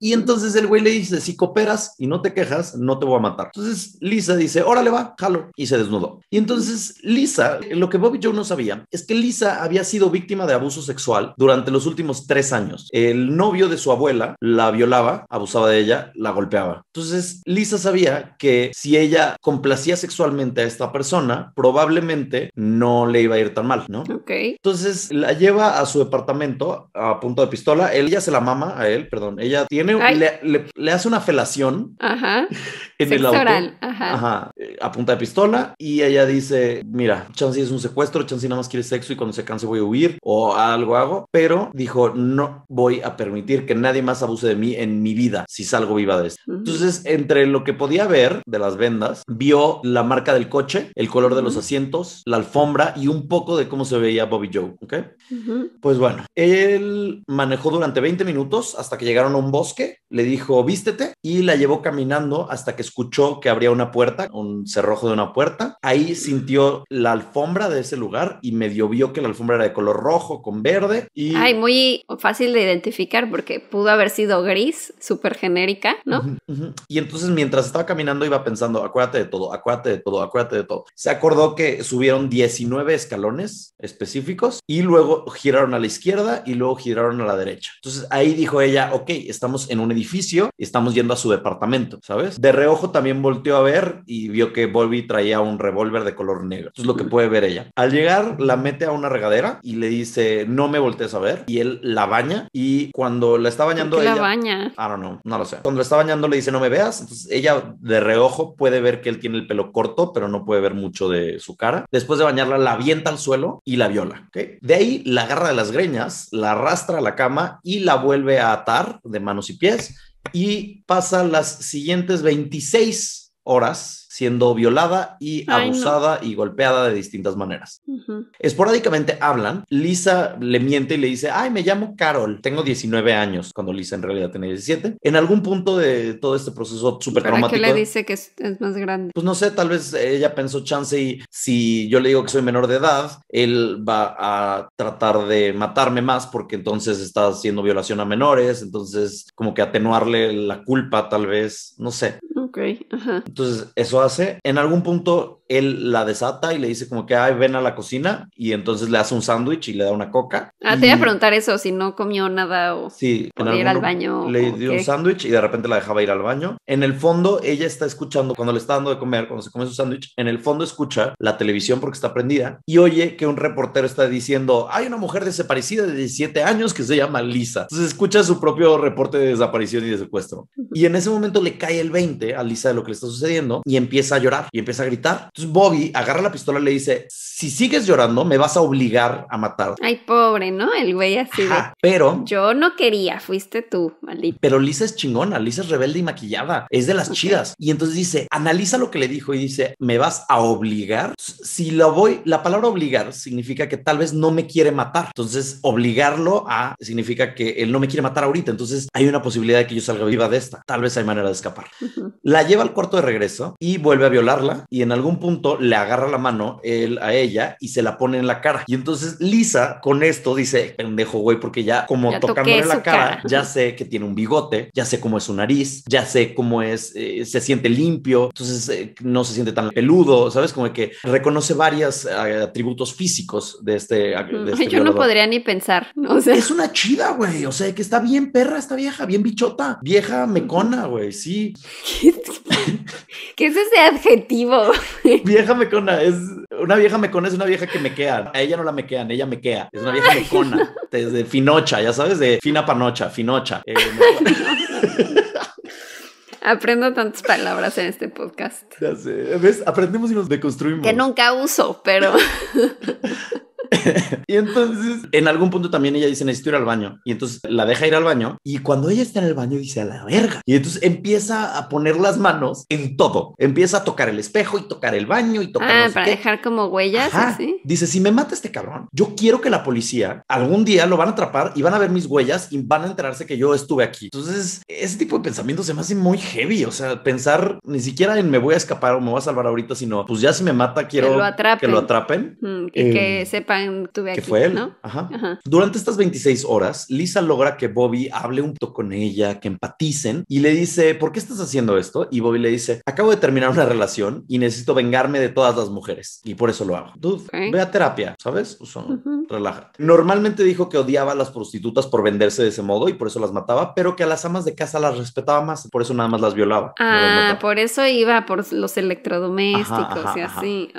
Y entonces el güey le dice, si cooperas y no te quejas, no te voy a matar. Entonces Lisa dice, órale va, jalo, y se desnudó. Y entonces Lisa, lo que Bobby Joe no sabía es que Lisa había sido víctima de abuso sexual durante los últimos tres años. El novio de su abuela la violaba, abusaba de ella, la golpeaba. Entonces Lisa sabía que si ella complacía sexualmente a esta persona, probablemente no le iba a ir tan mal, ¿no? Ok. Entonces la lleva a su departamento a punto de pistola. ella se la mama a él, perdón. Ella tiene le, hace una felación en el auto. Ajá. Eh, a punta de pistola. Y ella dice: Mira, Chansey es un secuestro, Chansey nada más quiere sexo y cuando se canse voy a huir o algo hago. Pero dijo: No voy a permitir que nadie más abuse de mí en mi vida si salgo viva de esto. Mm. Entonces, entre lo que podía ver de las vendas, vio la marca del coche, el color de los asientos, la alfombra y un poco de cómo se veía Bobby Joe. ¿Ok? Pues bueno, él manejó durante 20 minutos hasta que llegaron a un bosque le dijo, vístete, y la llevó caminando hasta que escuchó que habría una puerta, un cerrojo de una puerta. Ahí sintió la alfombra de ese lugar y medio vio que la alfombra era de color rojo con verde. Y... Ay, muy fácil de identificar porque pudo haber sido gris, súper genérica, ¿no? Y entonces mientras estaba caminando iba pensando, acuérdate de todo, acuérdate de todo, acuérdate de todo. Se acordó que subieron 19 escalones específicos y luego giraron a la izquierda y luego giraron a la derecha. Entonces ahí dijo ella, ok, estamos en un edificio y estamos yendo a su departamento, ¿sabes? De reojo también volteó a ver y vio que Bobby traía un revólver de color negro. es lo que puede ver ella. Al llegar, la mete a una regadera y le dice, no me voltees a ver. Y él la baña y cuando la está bañando... ella, la baña? I don't know, no lo sé. Cuando la está bañando le dice, no me veas. Entonces ella de reojo puede ver que él tiene el pelo corto, pero no puede ver mucho de su cara. Después de bañarla, la avienta al suelo y la viola. De ahí la agarra de las greñas, la arrastra a la cama y la vuelve a atar de manos y y pasa las siguientes 26 horas siendo violada y abusada y golpeada de distintas maneras. Esporádicamente hablan, Lisa le miente y le dice, "Ay, me llamo Carol, tengo 19 años", cuando Lisa en realidad tenía 17. En algún punto de todo este proceso súper traumático. qué le dice que es, más grande? Pues no sé, tal vez ella pensó chance y si yo le digo que soy menor de edad, él va a tratar de matarme más porque entonces está haciendo violación a menores, entonces como que atenuarle la culpa tal vez, no sé. Ok, ajá. Entonces eso hace en algún punto él la desata y le dice como que, ay, ven a la cocina y entonces le hace un sándwich y le da una coca. Ah, te iba a preguntar eso, si no comió nada o sí, ir al baño. Le dio un sándwich y de repente la dejaba ir al baño. En el fondo, ella está escuchando, cuando le está dando de comer, cuando se come su sándwich, en el fondo escucha la televisión porque está prendida y oye que un reportero está diciendo, hay una mujer desaparecida de 17 años que se llama Lisa. Entonces escucha su propio reporte de desaparición y de secuestro. Y en ese momento le cae el 20 a Lisa de lo que le está sucediendo y empieza a llorar y empieza a gritar. Bobby agarra la pistola y le dice, si sigues llorando, me vas a obligar a matar. Ay, pobre, ¿no? El güey así. Pero... Yo no quería, fuiste tú, maldito. Pero Lisa es chingona, Lisa es rebelde y maquillada, es de las chidas. Y entonces dice, analiza lo que le dijo y dice, me vas a obligar. Si lo voy, la palabra obligar significa que tal vez no me quiere matar. Entonces, obligarlo a significa que él no me quiere matar ahorita. Entonces, hay una posibilidad de que yo salga viva de esta. Tal vez hay manera de escapar. La lleva al cuarto de regreso y vuelve a violarla y en algún punto le agarra la mano él a ella y se la pone en la cara. Y entonces Lisa con esto dice, pendejo, güey, porque ya como tocándole la cara, ya sé que tiene un bigote, ya sé cómo es su nariz, ya sé cómo es, eh, se siente limpio, entonces eh, no se siente tan peludo, ¿sabes? Como que reconoce varios eh, atributos físicos de este... este Yo no podría ni pensar, Es una chida, güey, o sea, que está bien perra esta vieja, bien bichota, vieja mecona, güey, sí. qué es ese adjetivo? Vieja mecona, es una vieja mecona es una vieja que me mequea. A ella no la mequean, ella me mequea. Es una vieja mecona. Desde finocha, ya sabes, de fina panocha, finocha. Eh, Aprendo tantas palabras en este podcast. ¿Ves? Aprendemos y nos deconstruimos. Que nunca uso, pero. y entonces, en algún punto también ella dice, necesito ir al baño. Y entonces la deja ir al baño. Y cuando ella está en el baño, dice, a la verga. Y entonces empieza a poner las manos en todo. Empieza a tocar el espejo y tocar el baño y tocar... Ah, para dejar como huellas. Así. Dice, si me mata este cabrón, yo quiero que la policía algún día lo van a atrapar y van a ver mis huellas y van a enterarse que yo estuve aquí. Entonces, ese tipo de pensamientos se me hace muy heavy. O sea, pensar ni siquiera en me voy a escapar o me voy a salvar ahorita, sino pues ya si me mata quiero que lo atrapen. Que, lo atrapen. que eh, sepa fue él. Durante estas 26 horas, Lisa logra que Bobby hable un poco con ella, que empaticen y le dice, ¿por qué estás haciendo esto? Y Bobby le dice, acabo de terminar una relación y necesito vengarme de todas las mujeres y por eso lo hago. Dude, ve a terapia, ¿sabes? relájate. Normalmente dijo que odiaba a las prostitutas por venderse de ese modo y por eso las mataba, pero que a las amas de casa las respetaba más, por eso nada más las violaba. Ah, por eso iba por los electrodomésticos y así.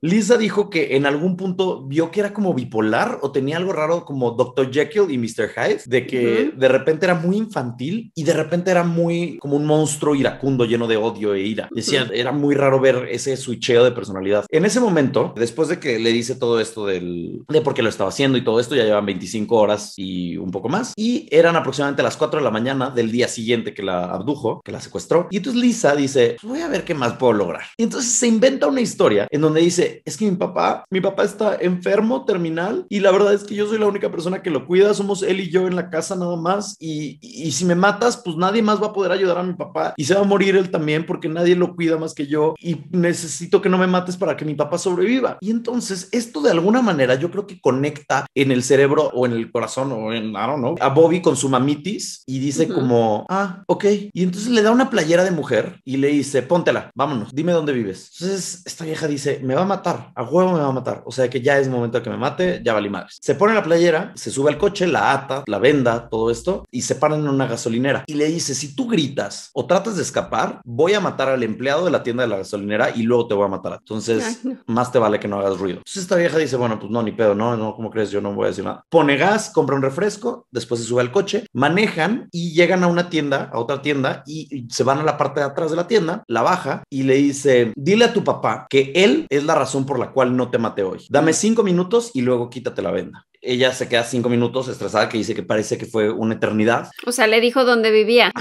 Lisa dijo que en algún punto vio que era como bipolar o tenía algo raro como Dr. Jekyll y Mr. Hyde, de que de repente era muy infantil y de repente era muy como un monstruo iracundo lleno de odio e ira. Decía, era muy raro ver ese switcheo de personalidad. En ese momento, después de que le dice todo esto del, porque lo estaba haciendo y todo esto. Ya llevan 25 horas y un poco más. Y eran aproximadamente las 4 de la mañana del día siguiente que la abdujo, que la secuestró. Y entonces Lisa dice, pues voy a ver qué más puedo lograr. Y entonces se inventa una historia en donde dice, es que mi papá, mi papá está enfermo terminal y la verdad es que yo soy la única persona que lo cuida. Somos él y yo en la casa nada más. Y, y, si me matas, pues nadie más va a poder ayudar a mi papá y se va a morir él también porque nadie lo cuida más que yo y necesito que no me mates para que mi papá sobreviva. Y entonces esto de alguna manera yo creo creo que conecta en el cerebro o en el corazón o en, I don't know, a Bobby con su mamitis y dice como, ah, ok. Y entonces le da una playera de mujer y le dice, póntela, vámonos, dime dónde vives. Entonces esta vieja dice, me va a matar, a huevo me va a matar. O sea que ya es momento de que me mate, ya vale madres. Se pone la playera, se sube al coche, la ata, la venda, todo esto y se paran en una gasolinera y le dice, si tú gritas o tratas de escapar, voy a matar al empleado de la tienda de la gasolinera y luego te voy a matar. Entonces, más te vale que no hagas ruido. Entonces esta vieja dice, bueno, pues no, ni pedo no, no, ¿cómo crees? Yo no voy a decir nada. Pone gas, compra un refresco, después se sube al coche, manejan y llegan a una tienda, a otra tienda y, se van a la parte de atrás de la tienda, la baja y le dice, dile a tu papá que él es la razón por la cual no te maté hoy. Dame cinco minutos y luego quítate la venda ella se queda cinco minutos estresada que dice que parece que fue una eternidad. O sea, le dijo dónde vivía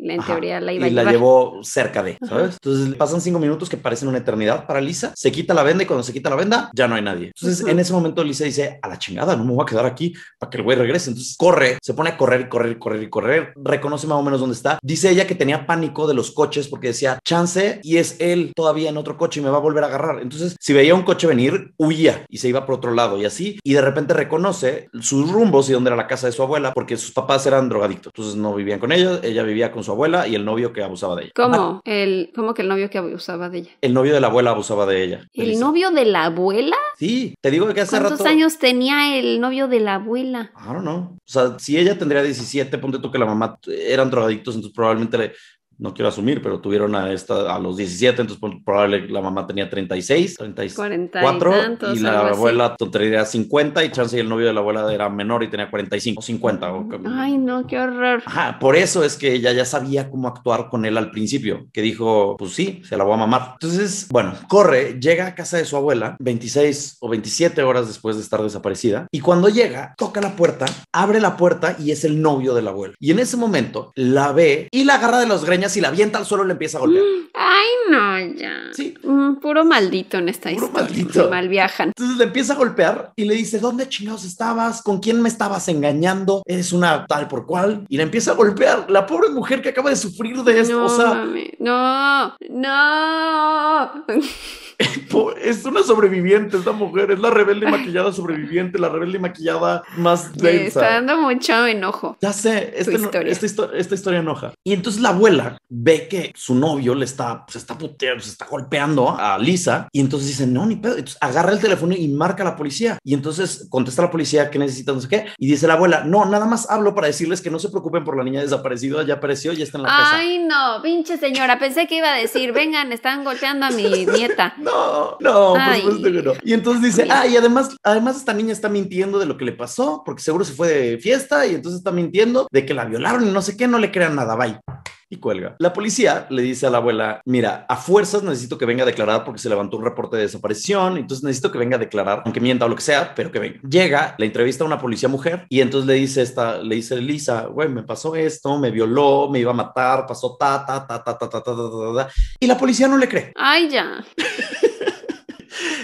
y en teoría la iba y la llevó cerca de, ¿sabes? Entonces pasan cinco minutos que parecen una eternidad para Lisa, se quita la venda y cuando se quita la venda ya no hay nadie. Entonces en ese momento Lisa dice, a la chingada, no me voy a quedar aquí para que el güey regrese. Entonces corre, se pone a correr, y correr, correr y correr, reconoce más o menos dónde está. Dice ella que tenía pánico de los coches porque decía, chance y es él todavía en otro coche y me va a volver a agarrar. Entonces si veía un coche venir, huía y se iba por otro lado y así y de repente reconoce sus rumbos y dónde era la casa de su abuela, porque sus papás eran drogadictos. Entonces no vivían con ella, ella vivía con su abuela y el novio que abusaba de ella. ¿Cómo? el, ¿Cómo que el novio que abusaba de ella? El novio de la abuela abusaba de ella. ¿El novio de la abuela? Sí, te digo que hace ¿Cuántos años tenía el novio de la abuela? I don't O sea, si ella tendría 17, ponte tú que la mamá eran drogadictos, entonces probablemente le no quiero asumir, pero tuvieron a esta a los 17, entonces probablemente la mamá tenía 36, 34 y, la abuela tendría 50 y chance y el novio de la abuela era menor y tenía 45 o 50. Ay, no, qué horror. Ajá, por eso es que ella ya sabía cómo actuar con él al principio, que dijo, pues sí, se la voy a mamar. Entonces, bueno, corre, llega a casa de su abuela 26 o 27 horas después de estar desaparecida y cuando llega, toca la puerta, abre la puerta y es el novio de la abuela. Y en ese momento la ve y la agarra de los gremios y la avienta al suelo le empieza a golpear. Ay, no, ya. Sí. Mm, puro maldito en esta Puro Maldito. Mal viajan. Entonces le empieza a golpear y le dice, ¿dónde chingados estabas? ¿Con quién me estabas engañando? Eres una tal por cual. Y le empieza a golpear. La pobre mujer que acaba de sufrir de esto. o sea, no, no. es una sobreviviente esta mujer, es la rebelde maquillada sobreviviente, la rebelde maquillada más densa. está dando mucho enojo. Ya sé, este Esta, historia enoja. Y entonces la abuela ve que su novio le está, se pues, está puteando, se está golpeando a Lisa y entonces dice, no, ni pedo. agarra el teléfono y marca a la policía. Y entonces contesta a la policía que necesita no sé qué y dice la abuela, no, nada más hablo para decirles que no se preocupen por la niña desaparecida, ya apareció, ya está en la casa. Ay, no, pinche señora, pensé que iba a decir, vengan, están golpeando a mi nieta. no, no, supuesto que no. Y entonces dice, ah, y además, además esta niña está mintiendo de lo que le pasó, porque seguro se fue de fiesta y entonces está mintiendo de que la violaron y no sé qué, no le crean nada, bye y cuelga. La policía le dice a la abuela, mira, a fuerzas necesito que venga a declarar porque se levantó un reporte de desaparición, entonces necesito que venga a declarar, aunque mienta o lo que sea, pero que venga. Llega, la entrevista a una policía mujer y entonces le dice esta, le dice Lisa, güey, me pasó esto, me violó, me iba a matar, pasó ta, ta, ta, ta, ta, ta, ta, ta, ta, ta, ta. Y la policía no le cree. Ay, ya.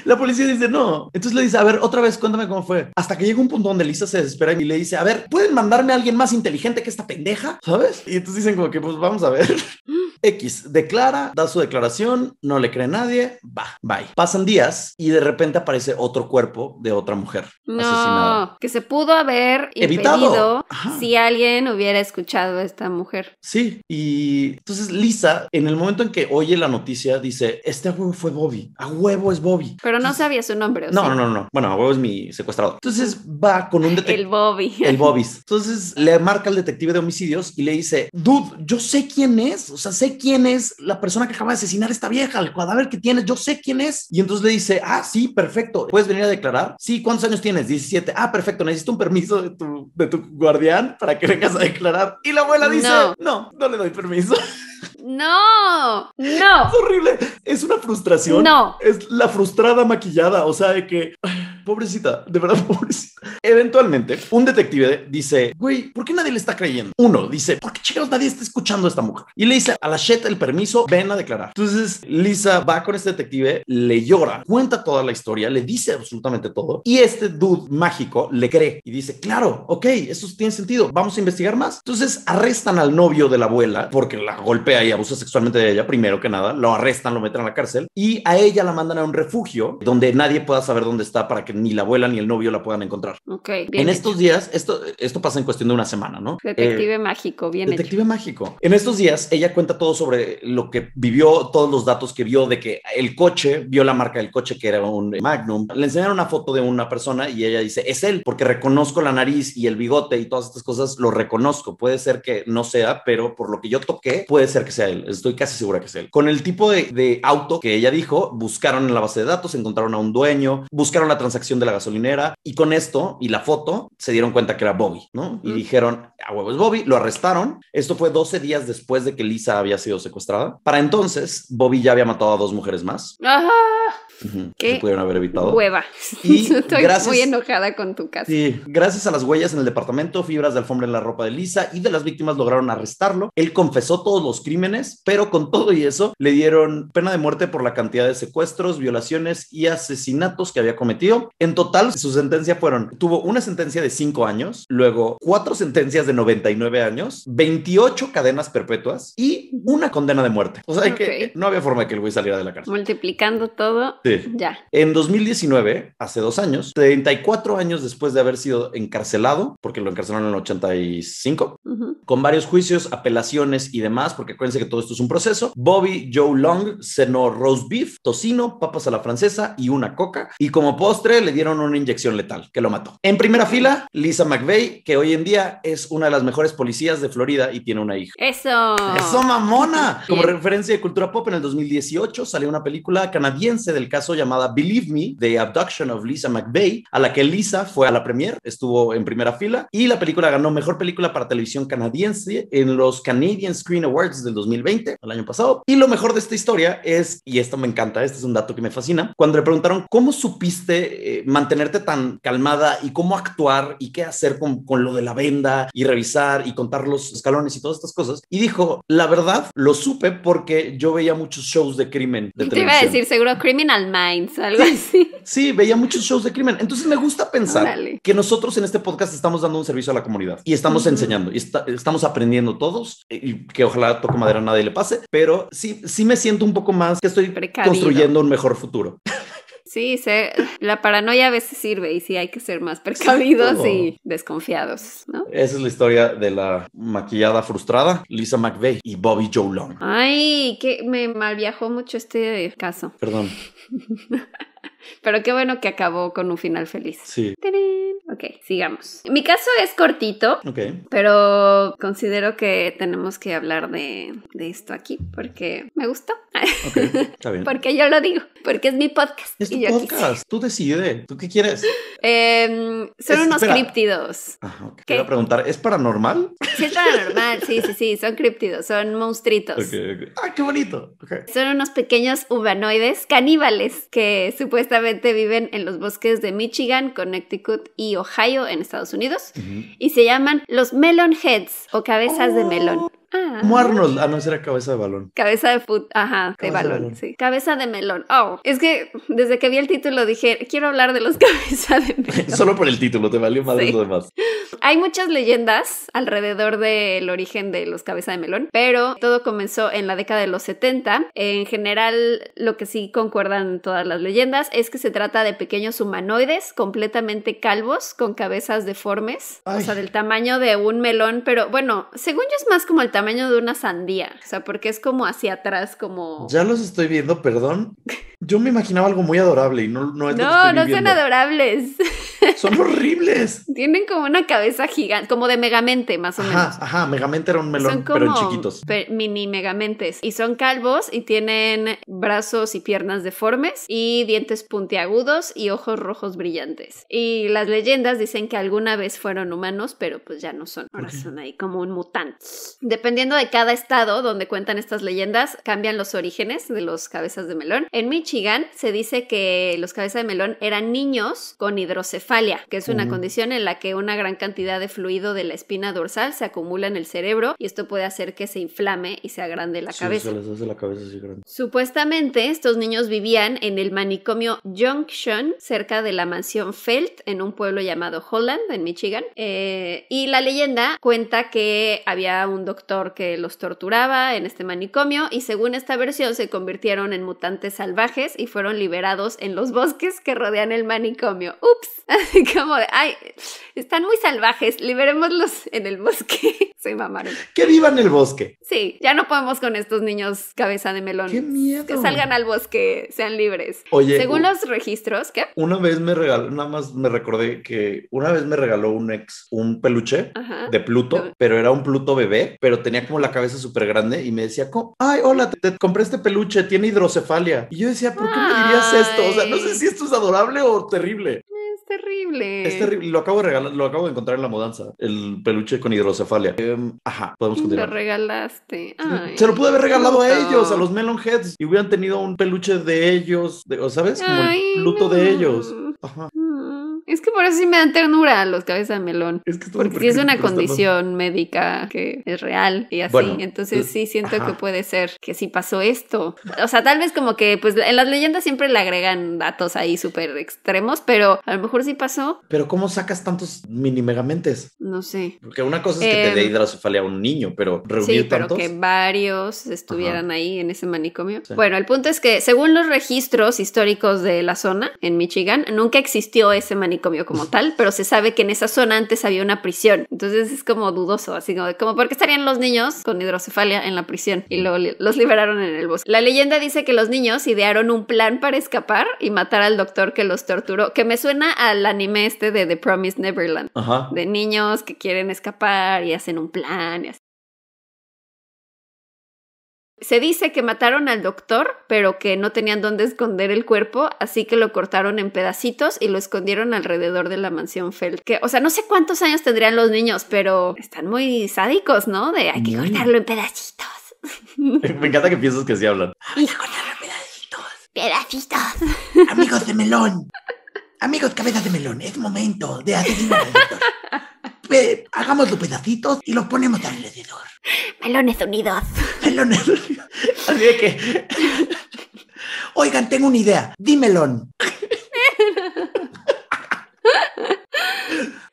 La policía dice no. Entonces le dice, a ver, otra vez, cuéntame cómo fue. Hasta que llega un punto donde Lisa se desespera y le dice, a ver, ¿pueden mandarme a alguien más inteligente que esta pendeja? ¿Sabes? Y entonces dicen como que, pues vamos a ver. X declara, da su declaración, no le cree nadie, va, bye. Pasan días y de repente aparece otro cuerpo de otra mujer no, Que se pudo haber evitado si alguien hubiera escuchado a esta mujer. Sí, y entonces Lisa, en el momento en que oye la noticia, dice: Este huevo fue Bobby, a huevo es Bobby pero no sabía su nombre. no, no, no, no. Bueno, huevo es mi secuestrado. Entonces va con un detective. El Bobby. El Bobby. Entonces le marca al detective de homicidios y le dice, dude, yo sé quién es. O sea, sé quién es la persona que acaba de asesinar a esta vieja, el cadáver que tienes, yo sé quién es. Y entonces le dice, ah, sí, perfecto. ¿Puedes venir a declarar? Sí, ¿cuántos años tienes? 17. Ah, perfecto. Necesito un permiso de tu, de tu guardián para que vengas a declarar. Y la abuela dice, no, no, no le doy permiso. No, no. Es horrible. Es una frustración. No. Es la frustración maquillada, o sea, de que pobrecita, de verdad pobrecita. Eventualmente, un detective dice, güey, ¿por qué nadie le está creyendo? Uno dice, ¿por qué chicos nadie está escuchando a esta mujer? Y le dice a la cheta el permiso, ven a declarar. Entonces, Lisa va con este detective, le llora, cuenta toda la historia, le dice absolutamente todo. Y este dude mágico le cree y dice, claro, ok, eso tiene sentido, vamos a investigar más. Entonces, arrestan al novio de la abuela porque la golpea y abusa sexualmente de ella, primero que nada, lo arrestan, lo meten a la cárcel y a ella la mandan a un refugio donde nadie pueda saber dónde está para que ni la abuela ni el novio la puedan encontrar. Ok. en estos días, esto, esto pasa en cuestión de una semana, ¿no? Detective eh, mágico, bien. Detective mágico. En estos días, ella cuenta todo sobre lo que vivió, todos los datos que vio de que el coche, vio la marca del coche que era un Magnum. Le enseñaron una foto de una persona y ella dice, es él, porque reconozco la nariz y el bigote y todas estas cosas, lo reconozco. Puede ser que no sea, pero por lo que yo toqué, puede ser que sea él. Estoy casi segura que es él. Con el tipo de, de auto que ella dijo, buscaron en la base de datos, encontraron a un dueño, buscaron la transacción de la gasolinera y con esto y la foto se dieron cuenta que era Bobby, ¿no? Y dijeron, a huevo es Bobby, lo arrestaron. Esto fue 12 días después de que Lisa había sido secuestrada. Para entonces, Bobby ya había matado a dos mujeres más. Ajá. Que pudieron haber evitado. Hueva. Y Estoy muy enojada con tu casa Sí, gracias a las huellas en el departamento, fibras de alfombra en la ropa de Lisa y de las víctimas lograron arrestarlo. Él confesó todos los crímenes, pero con todo y eso le dieron pena de muerte por la cantidad de secuestros, violaciones y asesinatos que había cometido. En total, su sentencia fueron, tuvo una sentencia de 5 años, luego cuatro sentencias de 99 años, 28 cadenas perpetuas y una condena de muerte. O sea, que no había forma de que el güey saliera de la cárcel. Multiplicando todo, ya. En 2019, hace dos años, 34 años después de haber sido encarcelado, porque lo encarcelaron en el 85, con varios juicios, apelaciones y demás, porque acuérdense que todo esto es un proceso, Bobby Joe Long cenó roast beef, tocino, papas a la francesa y una coca, y como postre le dieron una inyección letal que lo mató. En primera fila, Lisa McVeigh, que hoy en día es una de las mejores policías de Florida y tiene una hija. Eso. Eso, mamona. Como referencia de cultura pop, en el 2018 salió una película canadiense del caso llamada Believe Me, The Abduction of Lisa McVeigh, a la que Lisa fue a la premier, estuvo en primera fila y la película ganó Mejor Película para Televisión Canadiense en los Canadian Screen Awards del 2020, el año pasado. Y lo mejor de esta historia es, y esto me encanta, este es un dato que me fascina, cuando le preguntaron cómo supiste eh, mantenerte tan calmada y cómo actuar y qué hacer con, con lo de la venda y revisar y contar los escalones y todas estas cosas. Y dijo, la verdad, lo supe porque yo veía muchos shows de crimen. De Te iba a decir, seguro Criminal algo sí, así. Sí, veía muchos shows de crimen. Entonces me gusta pensar que nosotros en este podcast estamos dando un servicio a la comunidad y estamos enseñando y estamos aprendiendo todos y que ojalá toque madera a nadie le pase, pero sí, sí me siento un poco más que estoy construyendo un mejor futuro. Sí, sé. la paranoia a veces sirve y sí hay que ser más precavidos y desconfiados, Esa es la historia de la maquillada frustrada, Lisa McVeigh y Bobby Joe Long. Ay, que me malviajó mucho este caso. Perdón. Pero qué bueno que acabó con un final feliz. Sí. Ok, sigamos. Mi caso es cortito, pero considero que tenemos que hablar de, de esto aquí porque me gustó. porque yo lo digo, porque es mi podcast. Es tu podcast, tú decides, ¿tú qué quieres? Em, son unos criptidos. críptidos. Quiero preguntar, ¿es paranormal? Sí, es paranormal, sí, sí, sí, son críptidos, son monstruitos. ah, qué bonito. Son unos pequeños humanoides caníbales que supuestamente viven en los bosques de Michigan, Connecticut y Ohio en Estados Unidos y se llaman los melon heads o cabezas de oh, melón. Ah. a no, ser era cabeza de balón. Cabeza de fut, ajá, de, balón, sí. Cabeza de melón. Oh, es que desde que vi el título dije, quiero hablar de los cabeza de melón. Solo por el título, te valió más lo demás. Hay muchas leyendas alrededor del origen de los cabezas de melón, pero todo comenzó en la década de los 70. En general, lo que sí concuerdan todas las leyendas es que se trata de pequeños humanoides completamente calvos con cabezas deformes, o sea, del tamaño de un melón, pero bueno, según yo es más como el tamaño tamaño de una sandía, o sea, porque es como hacia atrás, como... Ya los estoy viendo, perdón. Yo me imaginaba algo muy adorable y no, no es no, no son adorables. Son horribles. Tienen como una cabeza gigante, como de megamente, más o menos. Ajá, megamente era un melón, pero en chiquitos. mini megamentes. Y son calvos y tienen brazos y piernas deformes y dientes puntiagudos y ojos rojos brillantes. Y las leyendas dicen que alguna vez fueron humanos, pero pues ya no son. Ahora son ahí como un mutante. Depende. Dependiendo de cada estado donde cuentan estas leyendas, cambian los orígenes de los cabezas de melón. En Michigan se dice que los cabezas de melón eran niños con hidrocefalia, que es una mm. condición en la que una gran cantidad de fluido de la espina dorsal se acumula en el cerebro y esto puede hacer que se inflame y se agrande la cabeza. Supuestamente estos niños vivían en el manicomio Junction, cerca de la mansión Felt, en un pueblo llamado Holland, en Michigan. Eh, y la leyenda cuenta que había un doctor que los torturaba en este manicomio y según esta versión se convirtieron en mutantes salvajes y fueron liberados en los bosques que rodean el manicomio. ¡Ups! como ay, están muy salvajes, liberémoslos en el bosque. Soy mamaron. Que vivan el bosque. Sí, ya no podemos con estos niños cabeza de melón. Que salgan al bosque, sean libres. Oye. Según los registros, ¿qué? Una vez me regaló, nada más me recordé que una vez me regaló un ex un peluche de Pluto, pero era un Pluto bebé, pero tenía como la cabeza súper grande y me decía, ay, hola, te, compré este peluche, tiene hidrocefalia. Y yo decía, ¿por qué me dirías esto? O sea, no sé si esto es adorable o terrible. Es terrible. Es terrible. Lo acabo de lo acabo de encontrar en la mudanza, el peluche con hidrocefalia. Em, ajá, podemos mm, continuar. Lo regalaste. Ay, Se lo pude haber regalado a ellos, a los melon heads y hubieran tenido un peluche de ellos, de, ¿sabes? Como el pluto de ellos. Ajá. Mm. Es que por eso sí me dan ternura los cabezas de melón. Es que porque es una condición médica que es real y así. Entonces eh, sí siento que puede ser que sí pasó esto. O sea, tal vez como que pues en las leyendas siempre le agregan datos ahí súper extremos, pero a lo mejor sí pasó. Pero ¿cómo sacas tantos mini megamentes? No sé. Porque una cosa es que te dé em, hidrocefalia a un niño, pero reunir sí, pero que varios estuvieran ahí en ese manicomio. Bueno, el punto es que según los registros históricos de la zona en Michigan, nunca existió ese manicomio comió como tal, pero se sabe que en esa zona antes había una prisión. Entonces es como dudoso, así como, porque estarían los niños con hidrocefalia en la prisión? Y lo, los liberaron en el bosque. La leyenda dice que los niños idearon un plan para escapar y matar al doctor que los torturó, que me suena al anime este de The Promised Neverland, de niños que quieren escapar y hacen un plan. Y así. Se dice que mataron al doctor, pero que no tenían dónde esconder el cuerpo, así que lo cortaron en pedacitos y lo escondieron alrededor de la mansión Feld. Que, o sea, no sé cuántos años tendrían los niños, pero están muy sádicos, ¿no? De hay que mm. cortarlo en pedacitos. Me encanta que piensas que sí hablan. Hay que cortarlo en pedacitos. Pedacitos. Amigos de melón. Amigos cabezas de melón, es momento de asesinar hagamos los pedacitos y los ponemos alrededor. Melones unidos. Melones unidos. Así que. Oigan, tengo una idea. melón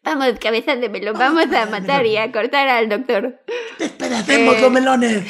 Vamos, cabezas de melón, vamos, a matar y a cortar al doctor. Despedacemos los melones. Eh,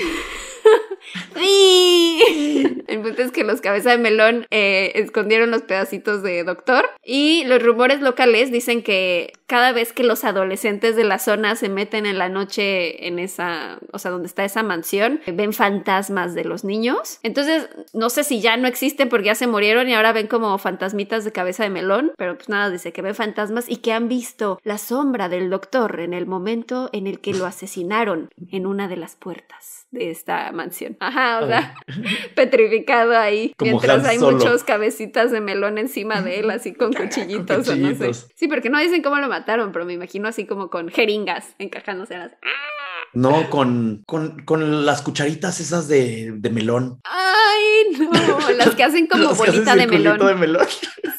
¡Sí! El punto es que los cabeza de melón eh, escondieron los pedacitos de doctor y los rumores locales dicen que cada vez que los adolescentes de la zona se meten en la noche en esa, o sea, donde está esa mansión, ven fantasmas de los niños. Entonces, no sé si ya no existen porque ya se murieron y ahora ven como fantasmitas de cabeza de melón, pero pues nada, dice que ven fantasmas y que han visto la sombra del doctor en el momento en el que lo asesinaron en una de las puertas de esta mansión. Ajá, o sea, petrificado ahí, mientras hay muchos cabecitas de melón encima de él, así con cuchillitos, o no sé. Sí, porque no dicen cómo lo mataron, pero me imagino así como con jeringas encajándose las... ¡Ah! No, con, con, con las cucharitas esas de, de, melón. Ay, no, las que hacen como bolita de, melón. de melón.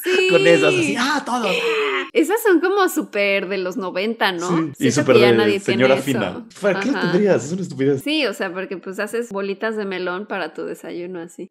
Sí. Con esas, así, ah, todo. Eh, esas son como súper de los 90, ¿no? Sí, y súper de nadie señora fina. ¿Para qué lo tendrías? Es una estupidez. Sí, o sea, porque pues haces bolitas de melón para tu desayuno así.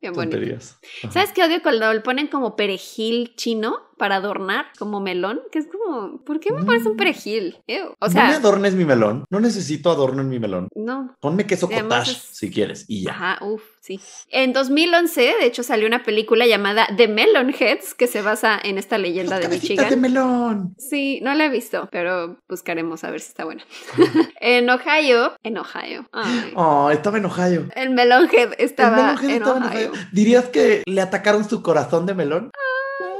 Qué Tonterías. ¿Sabes qué odio cuando le ponen como perejil chino para adornar, como melón? Que es como, ¿por qué me pones un mm. perejil? O sea, no me adornes mi melón. No necesito adorno en mi melón. No. Ponme queso cottage si quieres y ya. Ajá, uff sí. En 2011, de hecho, salió una película llamada The heads que se basa en esta leyenda de Michigan. de melón! Sí, no la he visto, pero buscaremos a ver si está buena. en Ohio, en Ohio. Oh, estaba en Ohio. El Melonhead estaba, en, estaba Ohio. en Ohio. ¿Dirías que le atacaron su corazón de melón? Ah.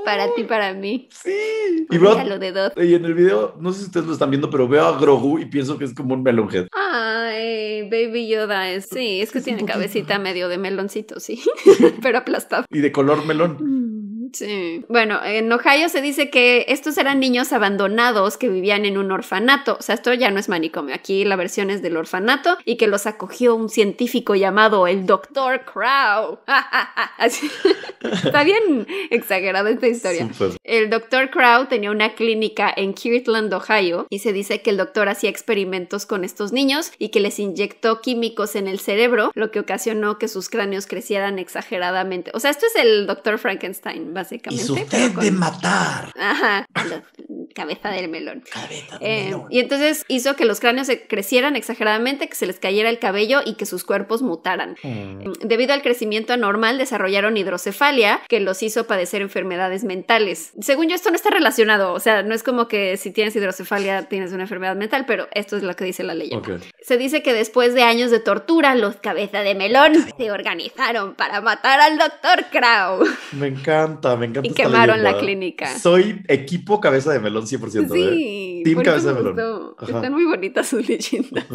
Para ti, para mí. Sí. Y, y en el video, no sé si ustedes lo están viendo, pero veo a Grogu y pienso que es como un melonhead. Ay, Baby Yoda es, sí, es que tiene cabecita medio de meloncito, sí, pero aplastado. Y de color melón. Sí. Bueno, en Ohio se dice que estos eran niños abandonados que vivían en un orfanato. O sea, esto ya no es manicomio. Aquí la versión es del orfanato y que los acogió un científico llamado el Dr. Crow. Está bien exagerada esta historia. El Dr. Crow tenía una clínica en Kirtland, Ohio, y se dice que el doctor hacía experimentos con estos niños y que les inyectó químicos en el cerebro, lo que ocasionó que sus cráneos crecieran exageradamente. O sea, esto es el Dr. Frankenstein, básicamente. Y de matar. Ajá, cabeza del eh, melón. Y entonces hizo que los cráneos se crecieran exageradamente, que se les cayera el cabello y que sus cuerpos mutaran. Mm. Mm, debido al crecimiento anormal, desarrollaron hidrocefalia, que los hizo padecer enfermedades mentales. Según yo, esto no está relacionado, o sea, no es como que si tienes hidrocefalia tienes una enfermedad mental, pero esto es lo que dice la ley. Se dice que después de años de tortura, los cabeza de melón se organizaron para matar al doctor Krau Me encanta. Y quemaron la clínica. Soy equipo cabeza de melón 100%. Sí, ¿eh? Team cabeza de melón. Están muy bonitas sus leyendas.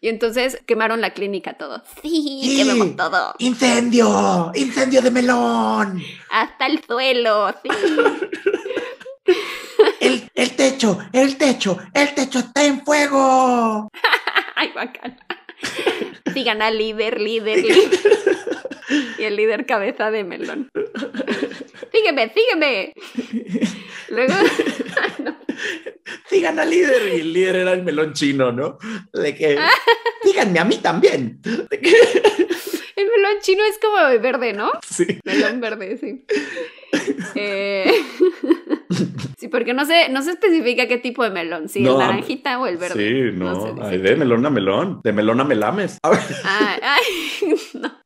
Y entonces quemaron la clínica todo. Sí, todo. Incendio, incendio de melón. Hasta el suelo, sí. el, el techo, el techo, el techo está en fuego. Ay, bacana. Digan gana líder, líder, líder. y el líder cabeza de melón. ¡Sígueme, sígueme! Luego. Sigan al líder. Y el líder era el melón chino, ¿no? De Díganme a mí también. El melón chino es como verde, ¿no? Sí. Melón verde, sí. Eh, sí, porque no se, no se especifica qué tipo de melón, si el naranjita o el verde. Sí, no, de melón a melón, de melón a melames. Ah, ay, ay, no.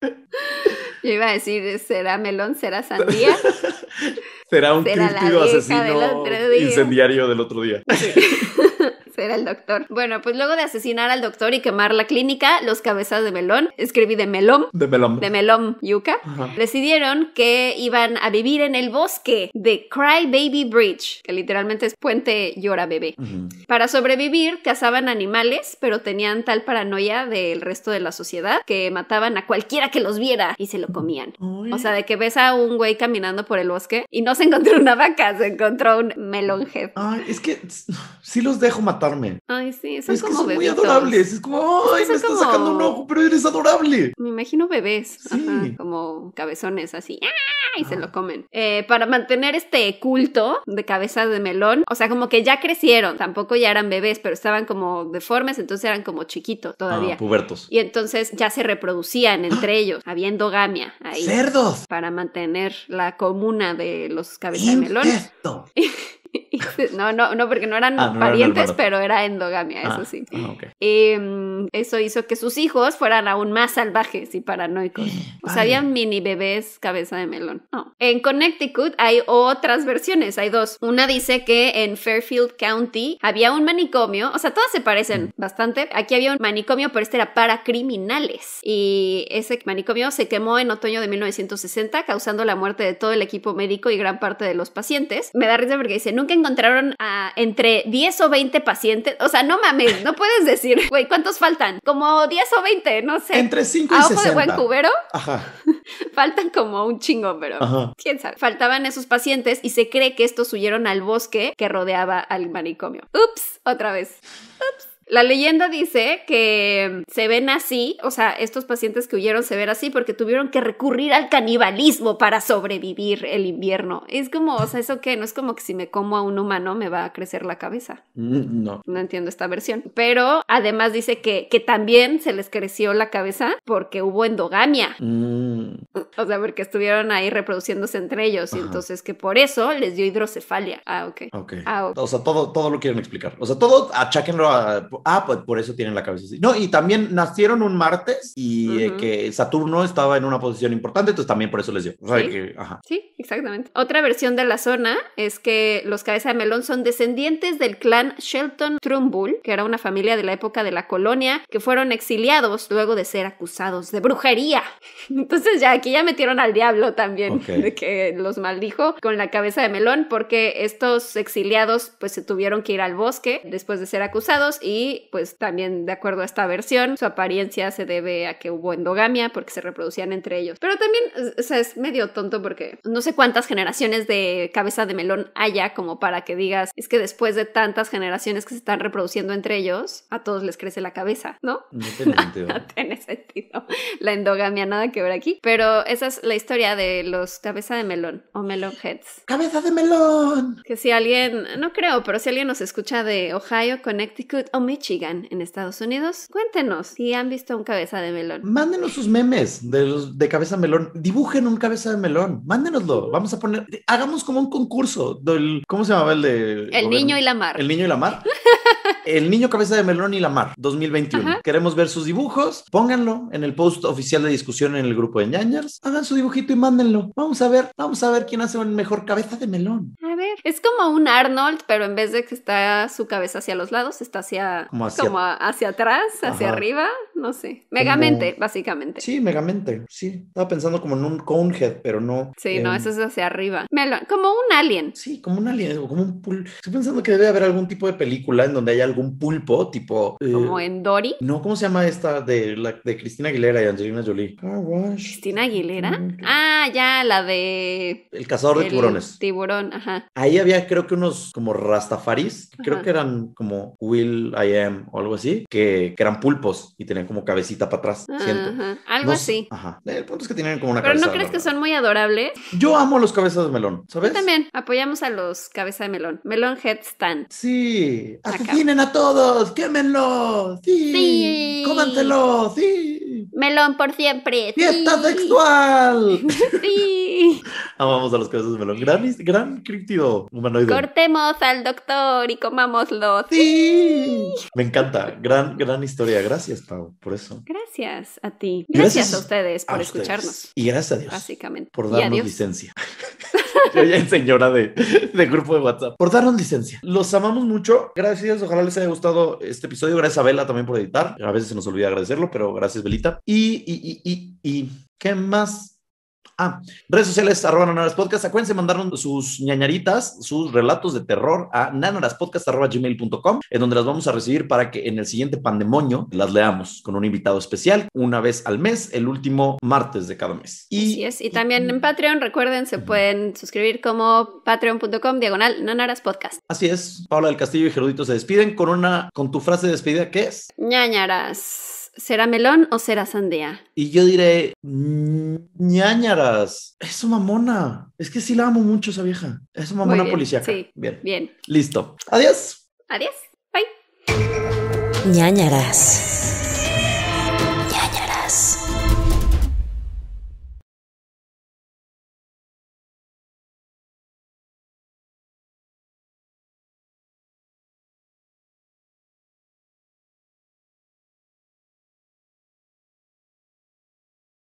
Yo iba a decir, ¿será melón? ¿Será sandía? Será un asesino incendiario del otro día. Será el doctor. Bueno, pues luego de asesinar al doctor y quemar la clínica, los cabezas de melón, escribí de melón. De melón. De melón, yuca. Decidieron que iban a vivir en el bosque de Cry Baby Bridge, que literalmente es puente llora bebé. Para sobrevivir, cazaban animales, pero tenían tal paranoia del resto de la sociedad que mataban a cualquiera que los viera y se lo comían. O sea, de que ves a un güey caminando por el bosque y no se se encontró una vaca, se encontró un melón Ay, es que sí los dejo matarme. Ay, sí, son es como que son muy adorables. Es como, ay, me estás sacando un ojo, pero eres adorable. Me imagino bebés, sí. Ajá, como cabezones así. ¡Ah! Y se ah. lo comen. Eh, para mantener este culto de cabeza de melón, o sea, como que ya crecieron, tampoco ya eran bebés, pero estaban como deformes, entonces eran como chiquitos todavía. Ah, pubertos. Y entonces ya se reproducían entre ¡Ah! ellos, habiendo gamia ahí. ¡Cerdos! Para mantener la comuna de los cabeza de melón. Esto. No, no, no, porque no eran ah, parientes, pero era endogamia, eso ah, sí. Ah, em, eso hizo que sus hijos fueran aún más salvajes y paranoicos. Eh, o sea, habían mini bebés cabeza de melón. En Connecticut hay otras versiones, hay dos. Una dice que en Fairfield County había un manicomio, o sea, todas se parecen mm. bastante. Aquí había un manicomio, pero este era para criminales. Y ese manicomio se quemó en otoño de 1960, causando la muerte de todo el equipo médico y gran parte de los pacientes. Me da risa porque dice, nunca encontré encontraron a entre 10 o 20 pacientes. O sea, no mames, no puedes decir, güey, ¿cuántos faltan? Como 10 o 20, no sé. Entre 5 y a ojo de buen cubero. Ajá. faltan como un chingo, pero quién sabe. Faltaban esos pacientes y se cree que estos huyeron al bosque que rodeaba al manicomio. Ups, otra vez. Ups. La leyenda dice que se ven así, o sea, estos pacientes que huyeron se ven así porque tuvieron que recurrir al canibalismo para sobrevivir el invierno. Es como, o sea, eso que no es como que si me como a un humano me va a crecer la cabeza. Mm, no. No entiendo esta versión. Pero además dice que, también se les creció la cabeza porque hubo endogamia. Mm. O sea, porque estuvieron ahí reproduciéndose entre ellos. Y entonces que por eso les dio hidrocefalia. Ah, ah, ok. O sea, todo, todo lo quieren explicar. O sea, todo acháquenlo a ah, pues por eso tienen la cabeza así. No, y también nacieron un martes y eh, que Saturno estaba en una posición importante, entonces también por eso les dio. ¿Sí? exactamente. Otra versión de la zona es que los cabezas de melón son descendientes del clan Shelton Trumbull, que era una familia de la época de la colonia, que fueron exiliados luego de ser acusados de brujería. Entonces ya aquí ya metieron al diablo también, de que los maldijo con la cabeza de melón, porque estos exiliados pues se tuvieron que ir al bosque después de ser acusados y pues también de acuerdo a esta versión, su apariencia se debe a que hubo endogamia porque se reproducían entre ellos. Pero también, o sea, es medio tonto porque no sé cuántas generaciones de cabeza de melón haya como para que digas, es que después de tantas generaciones que se están reproduciendo entre ellos, a todos les crece la cabeza, ¿no? No tiene sentido. no tiene sentido. La endogamia nada que ver aquí. Pero esa es la historia de los cabeza de melón o melon heads. ¡Cabeza de melón! Que si alguien, no creo, pero si alguien nos escucha de Ohio, Connecticut o Michigan, en Estados Unidos. Cuéntenos si han visto un cabeza de melón. Mándenos sus memes de, cabeza de melón. Dibujen un cabeza de melón. Mándenoslo. Vamos a poner, hagamos como un concurso del, ¿cómo se llamaba el de? El niño y la mar. El niño y la mar. El niño cabeza de melón y la mar 2021. Queremos ver sus dibujos. Pónganlo en el post oficial de discusión en el grupo de ñañas. Hagan su dibujito y mándenlo. Vamos a ver, vamos a ver quién hace el mejor cabeza de melón. A ver, es como un Arnold, pero en vez de que está su cabeza hacia los lados, está hacia como hacia, atrás, hacia arriba, no sé. Megamente, básicamente. Sí, megamente. Sí, estaba pensando como en un conehead, pero no. Sí, no, eso es hacia arriba. como un alien. Sí, como un alien, como un pul... Estoy pensando que debe haber algún tipo de película en donde hay algún pulpo, tipo. ¿Como eh, en Dory? No, ¿cómo se llama esta de, la, de Cristina Aguilera y Angelina Jolie? Ah, ¿Cristina Aguilera? Ah, ya, la de. El cazador de tiburones. Tiburón, ajá. Ahí había, creo que unos como rastafaris, creo que eran como Will I Am o algo así, que, eran pulpos y tenían como cabecita para atrás, ah, Algo así. Ajá. El punto es que tienen como una Pero no crees que son muy adorables. Yo amo los cabezas de melón, ¿sabes? también. Apoyamos a los cabezas de melón. Melón Headstand. Sí. ¡Vienen a todos, ¡Quémenlo! sí, sí. Melón por siempre. Fiesta sexual. Sí. Amamos a los cabezas de melón. Gran, gran criptido humanoide. Cortemos al doctor y comámoslo. Sí. Me encanta. Gran, gran historia. Gracias, Pau, por eso. Gracias a ti. Gracias, a ustedes por escucharnos. Y gracias a Dios. Básicamente. Por darnos licencia. Yo ya en señora de, grupo de WhatsApp. Por darnos licencia. Los amamos mucho. Gracias. Ojalá les haya gustado este episodio. Gracias a Bela también por editar. A veces se nos olvida agradecerlo, pero gracias, Belita. Y, y, y, y, y ¿qué más? Ah, redes sociales arroba nanaraspodcast, Acuérdense mandaron sus ñañaritas, sus relatos de terror a nanoraspodcast.gmail.com, en donde las vamos a recibir para que en el siguiente pandemonio las leamos con un invitado especial una vez al mes, el último martes de cada mes. Y, Así es. y también en Patreon, recuerden, se pueden suscribir como patreon.com diagonal podcast. Así es. Paula del Castillo y Gerudito se despiden con una, con tu frase de despedida, ¿qué es? ñañaras. ¿Será melón o será sandía? Y yo diré, ñañaras, una mamona. Es que sí la amo mucho esa vieja. Es mamona policía. Sí, bien. Bien. Listo. Adiós. Adiós. Bye. ñañaras.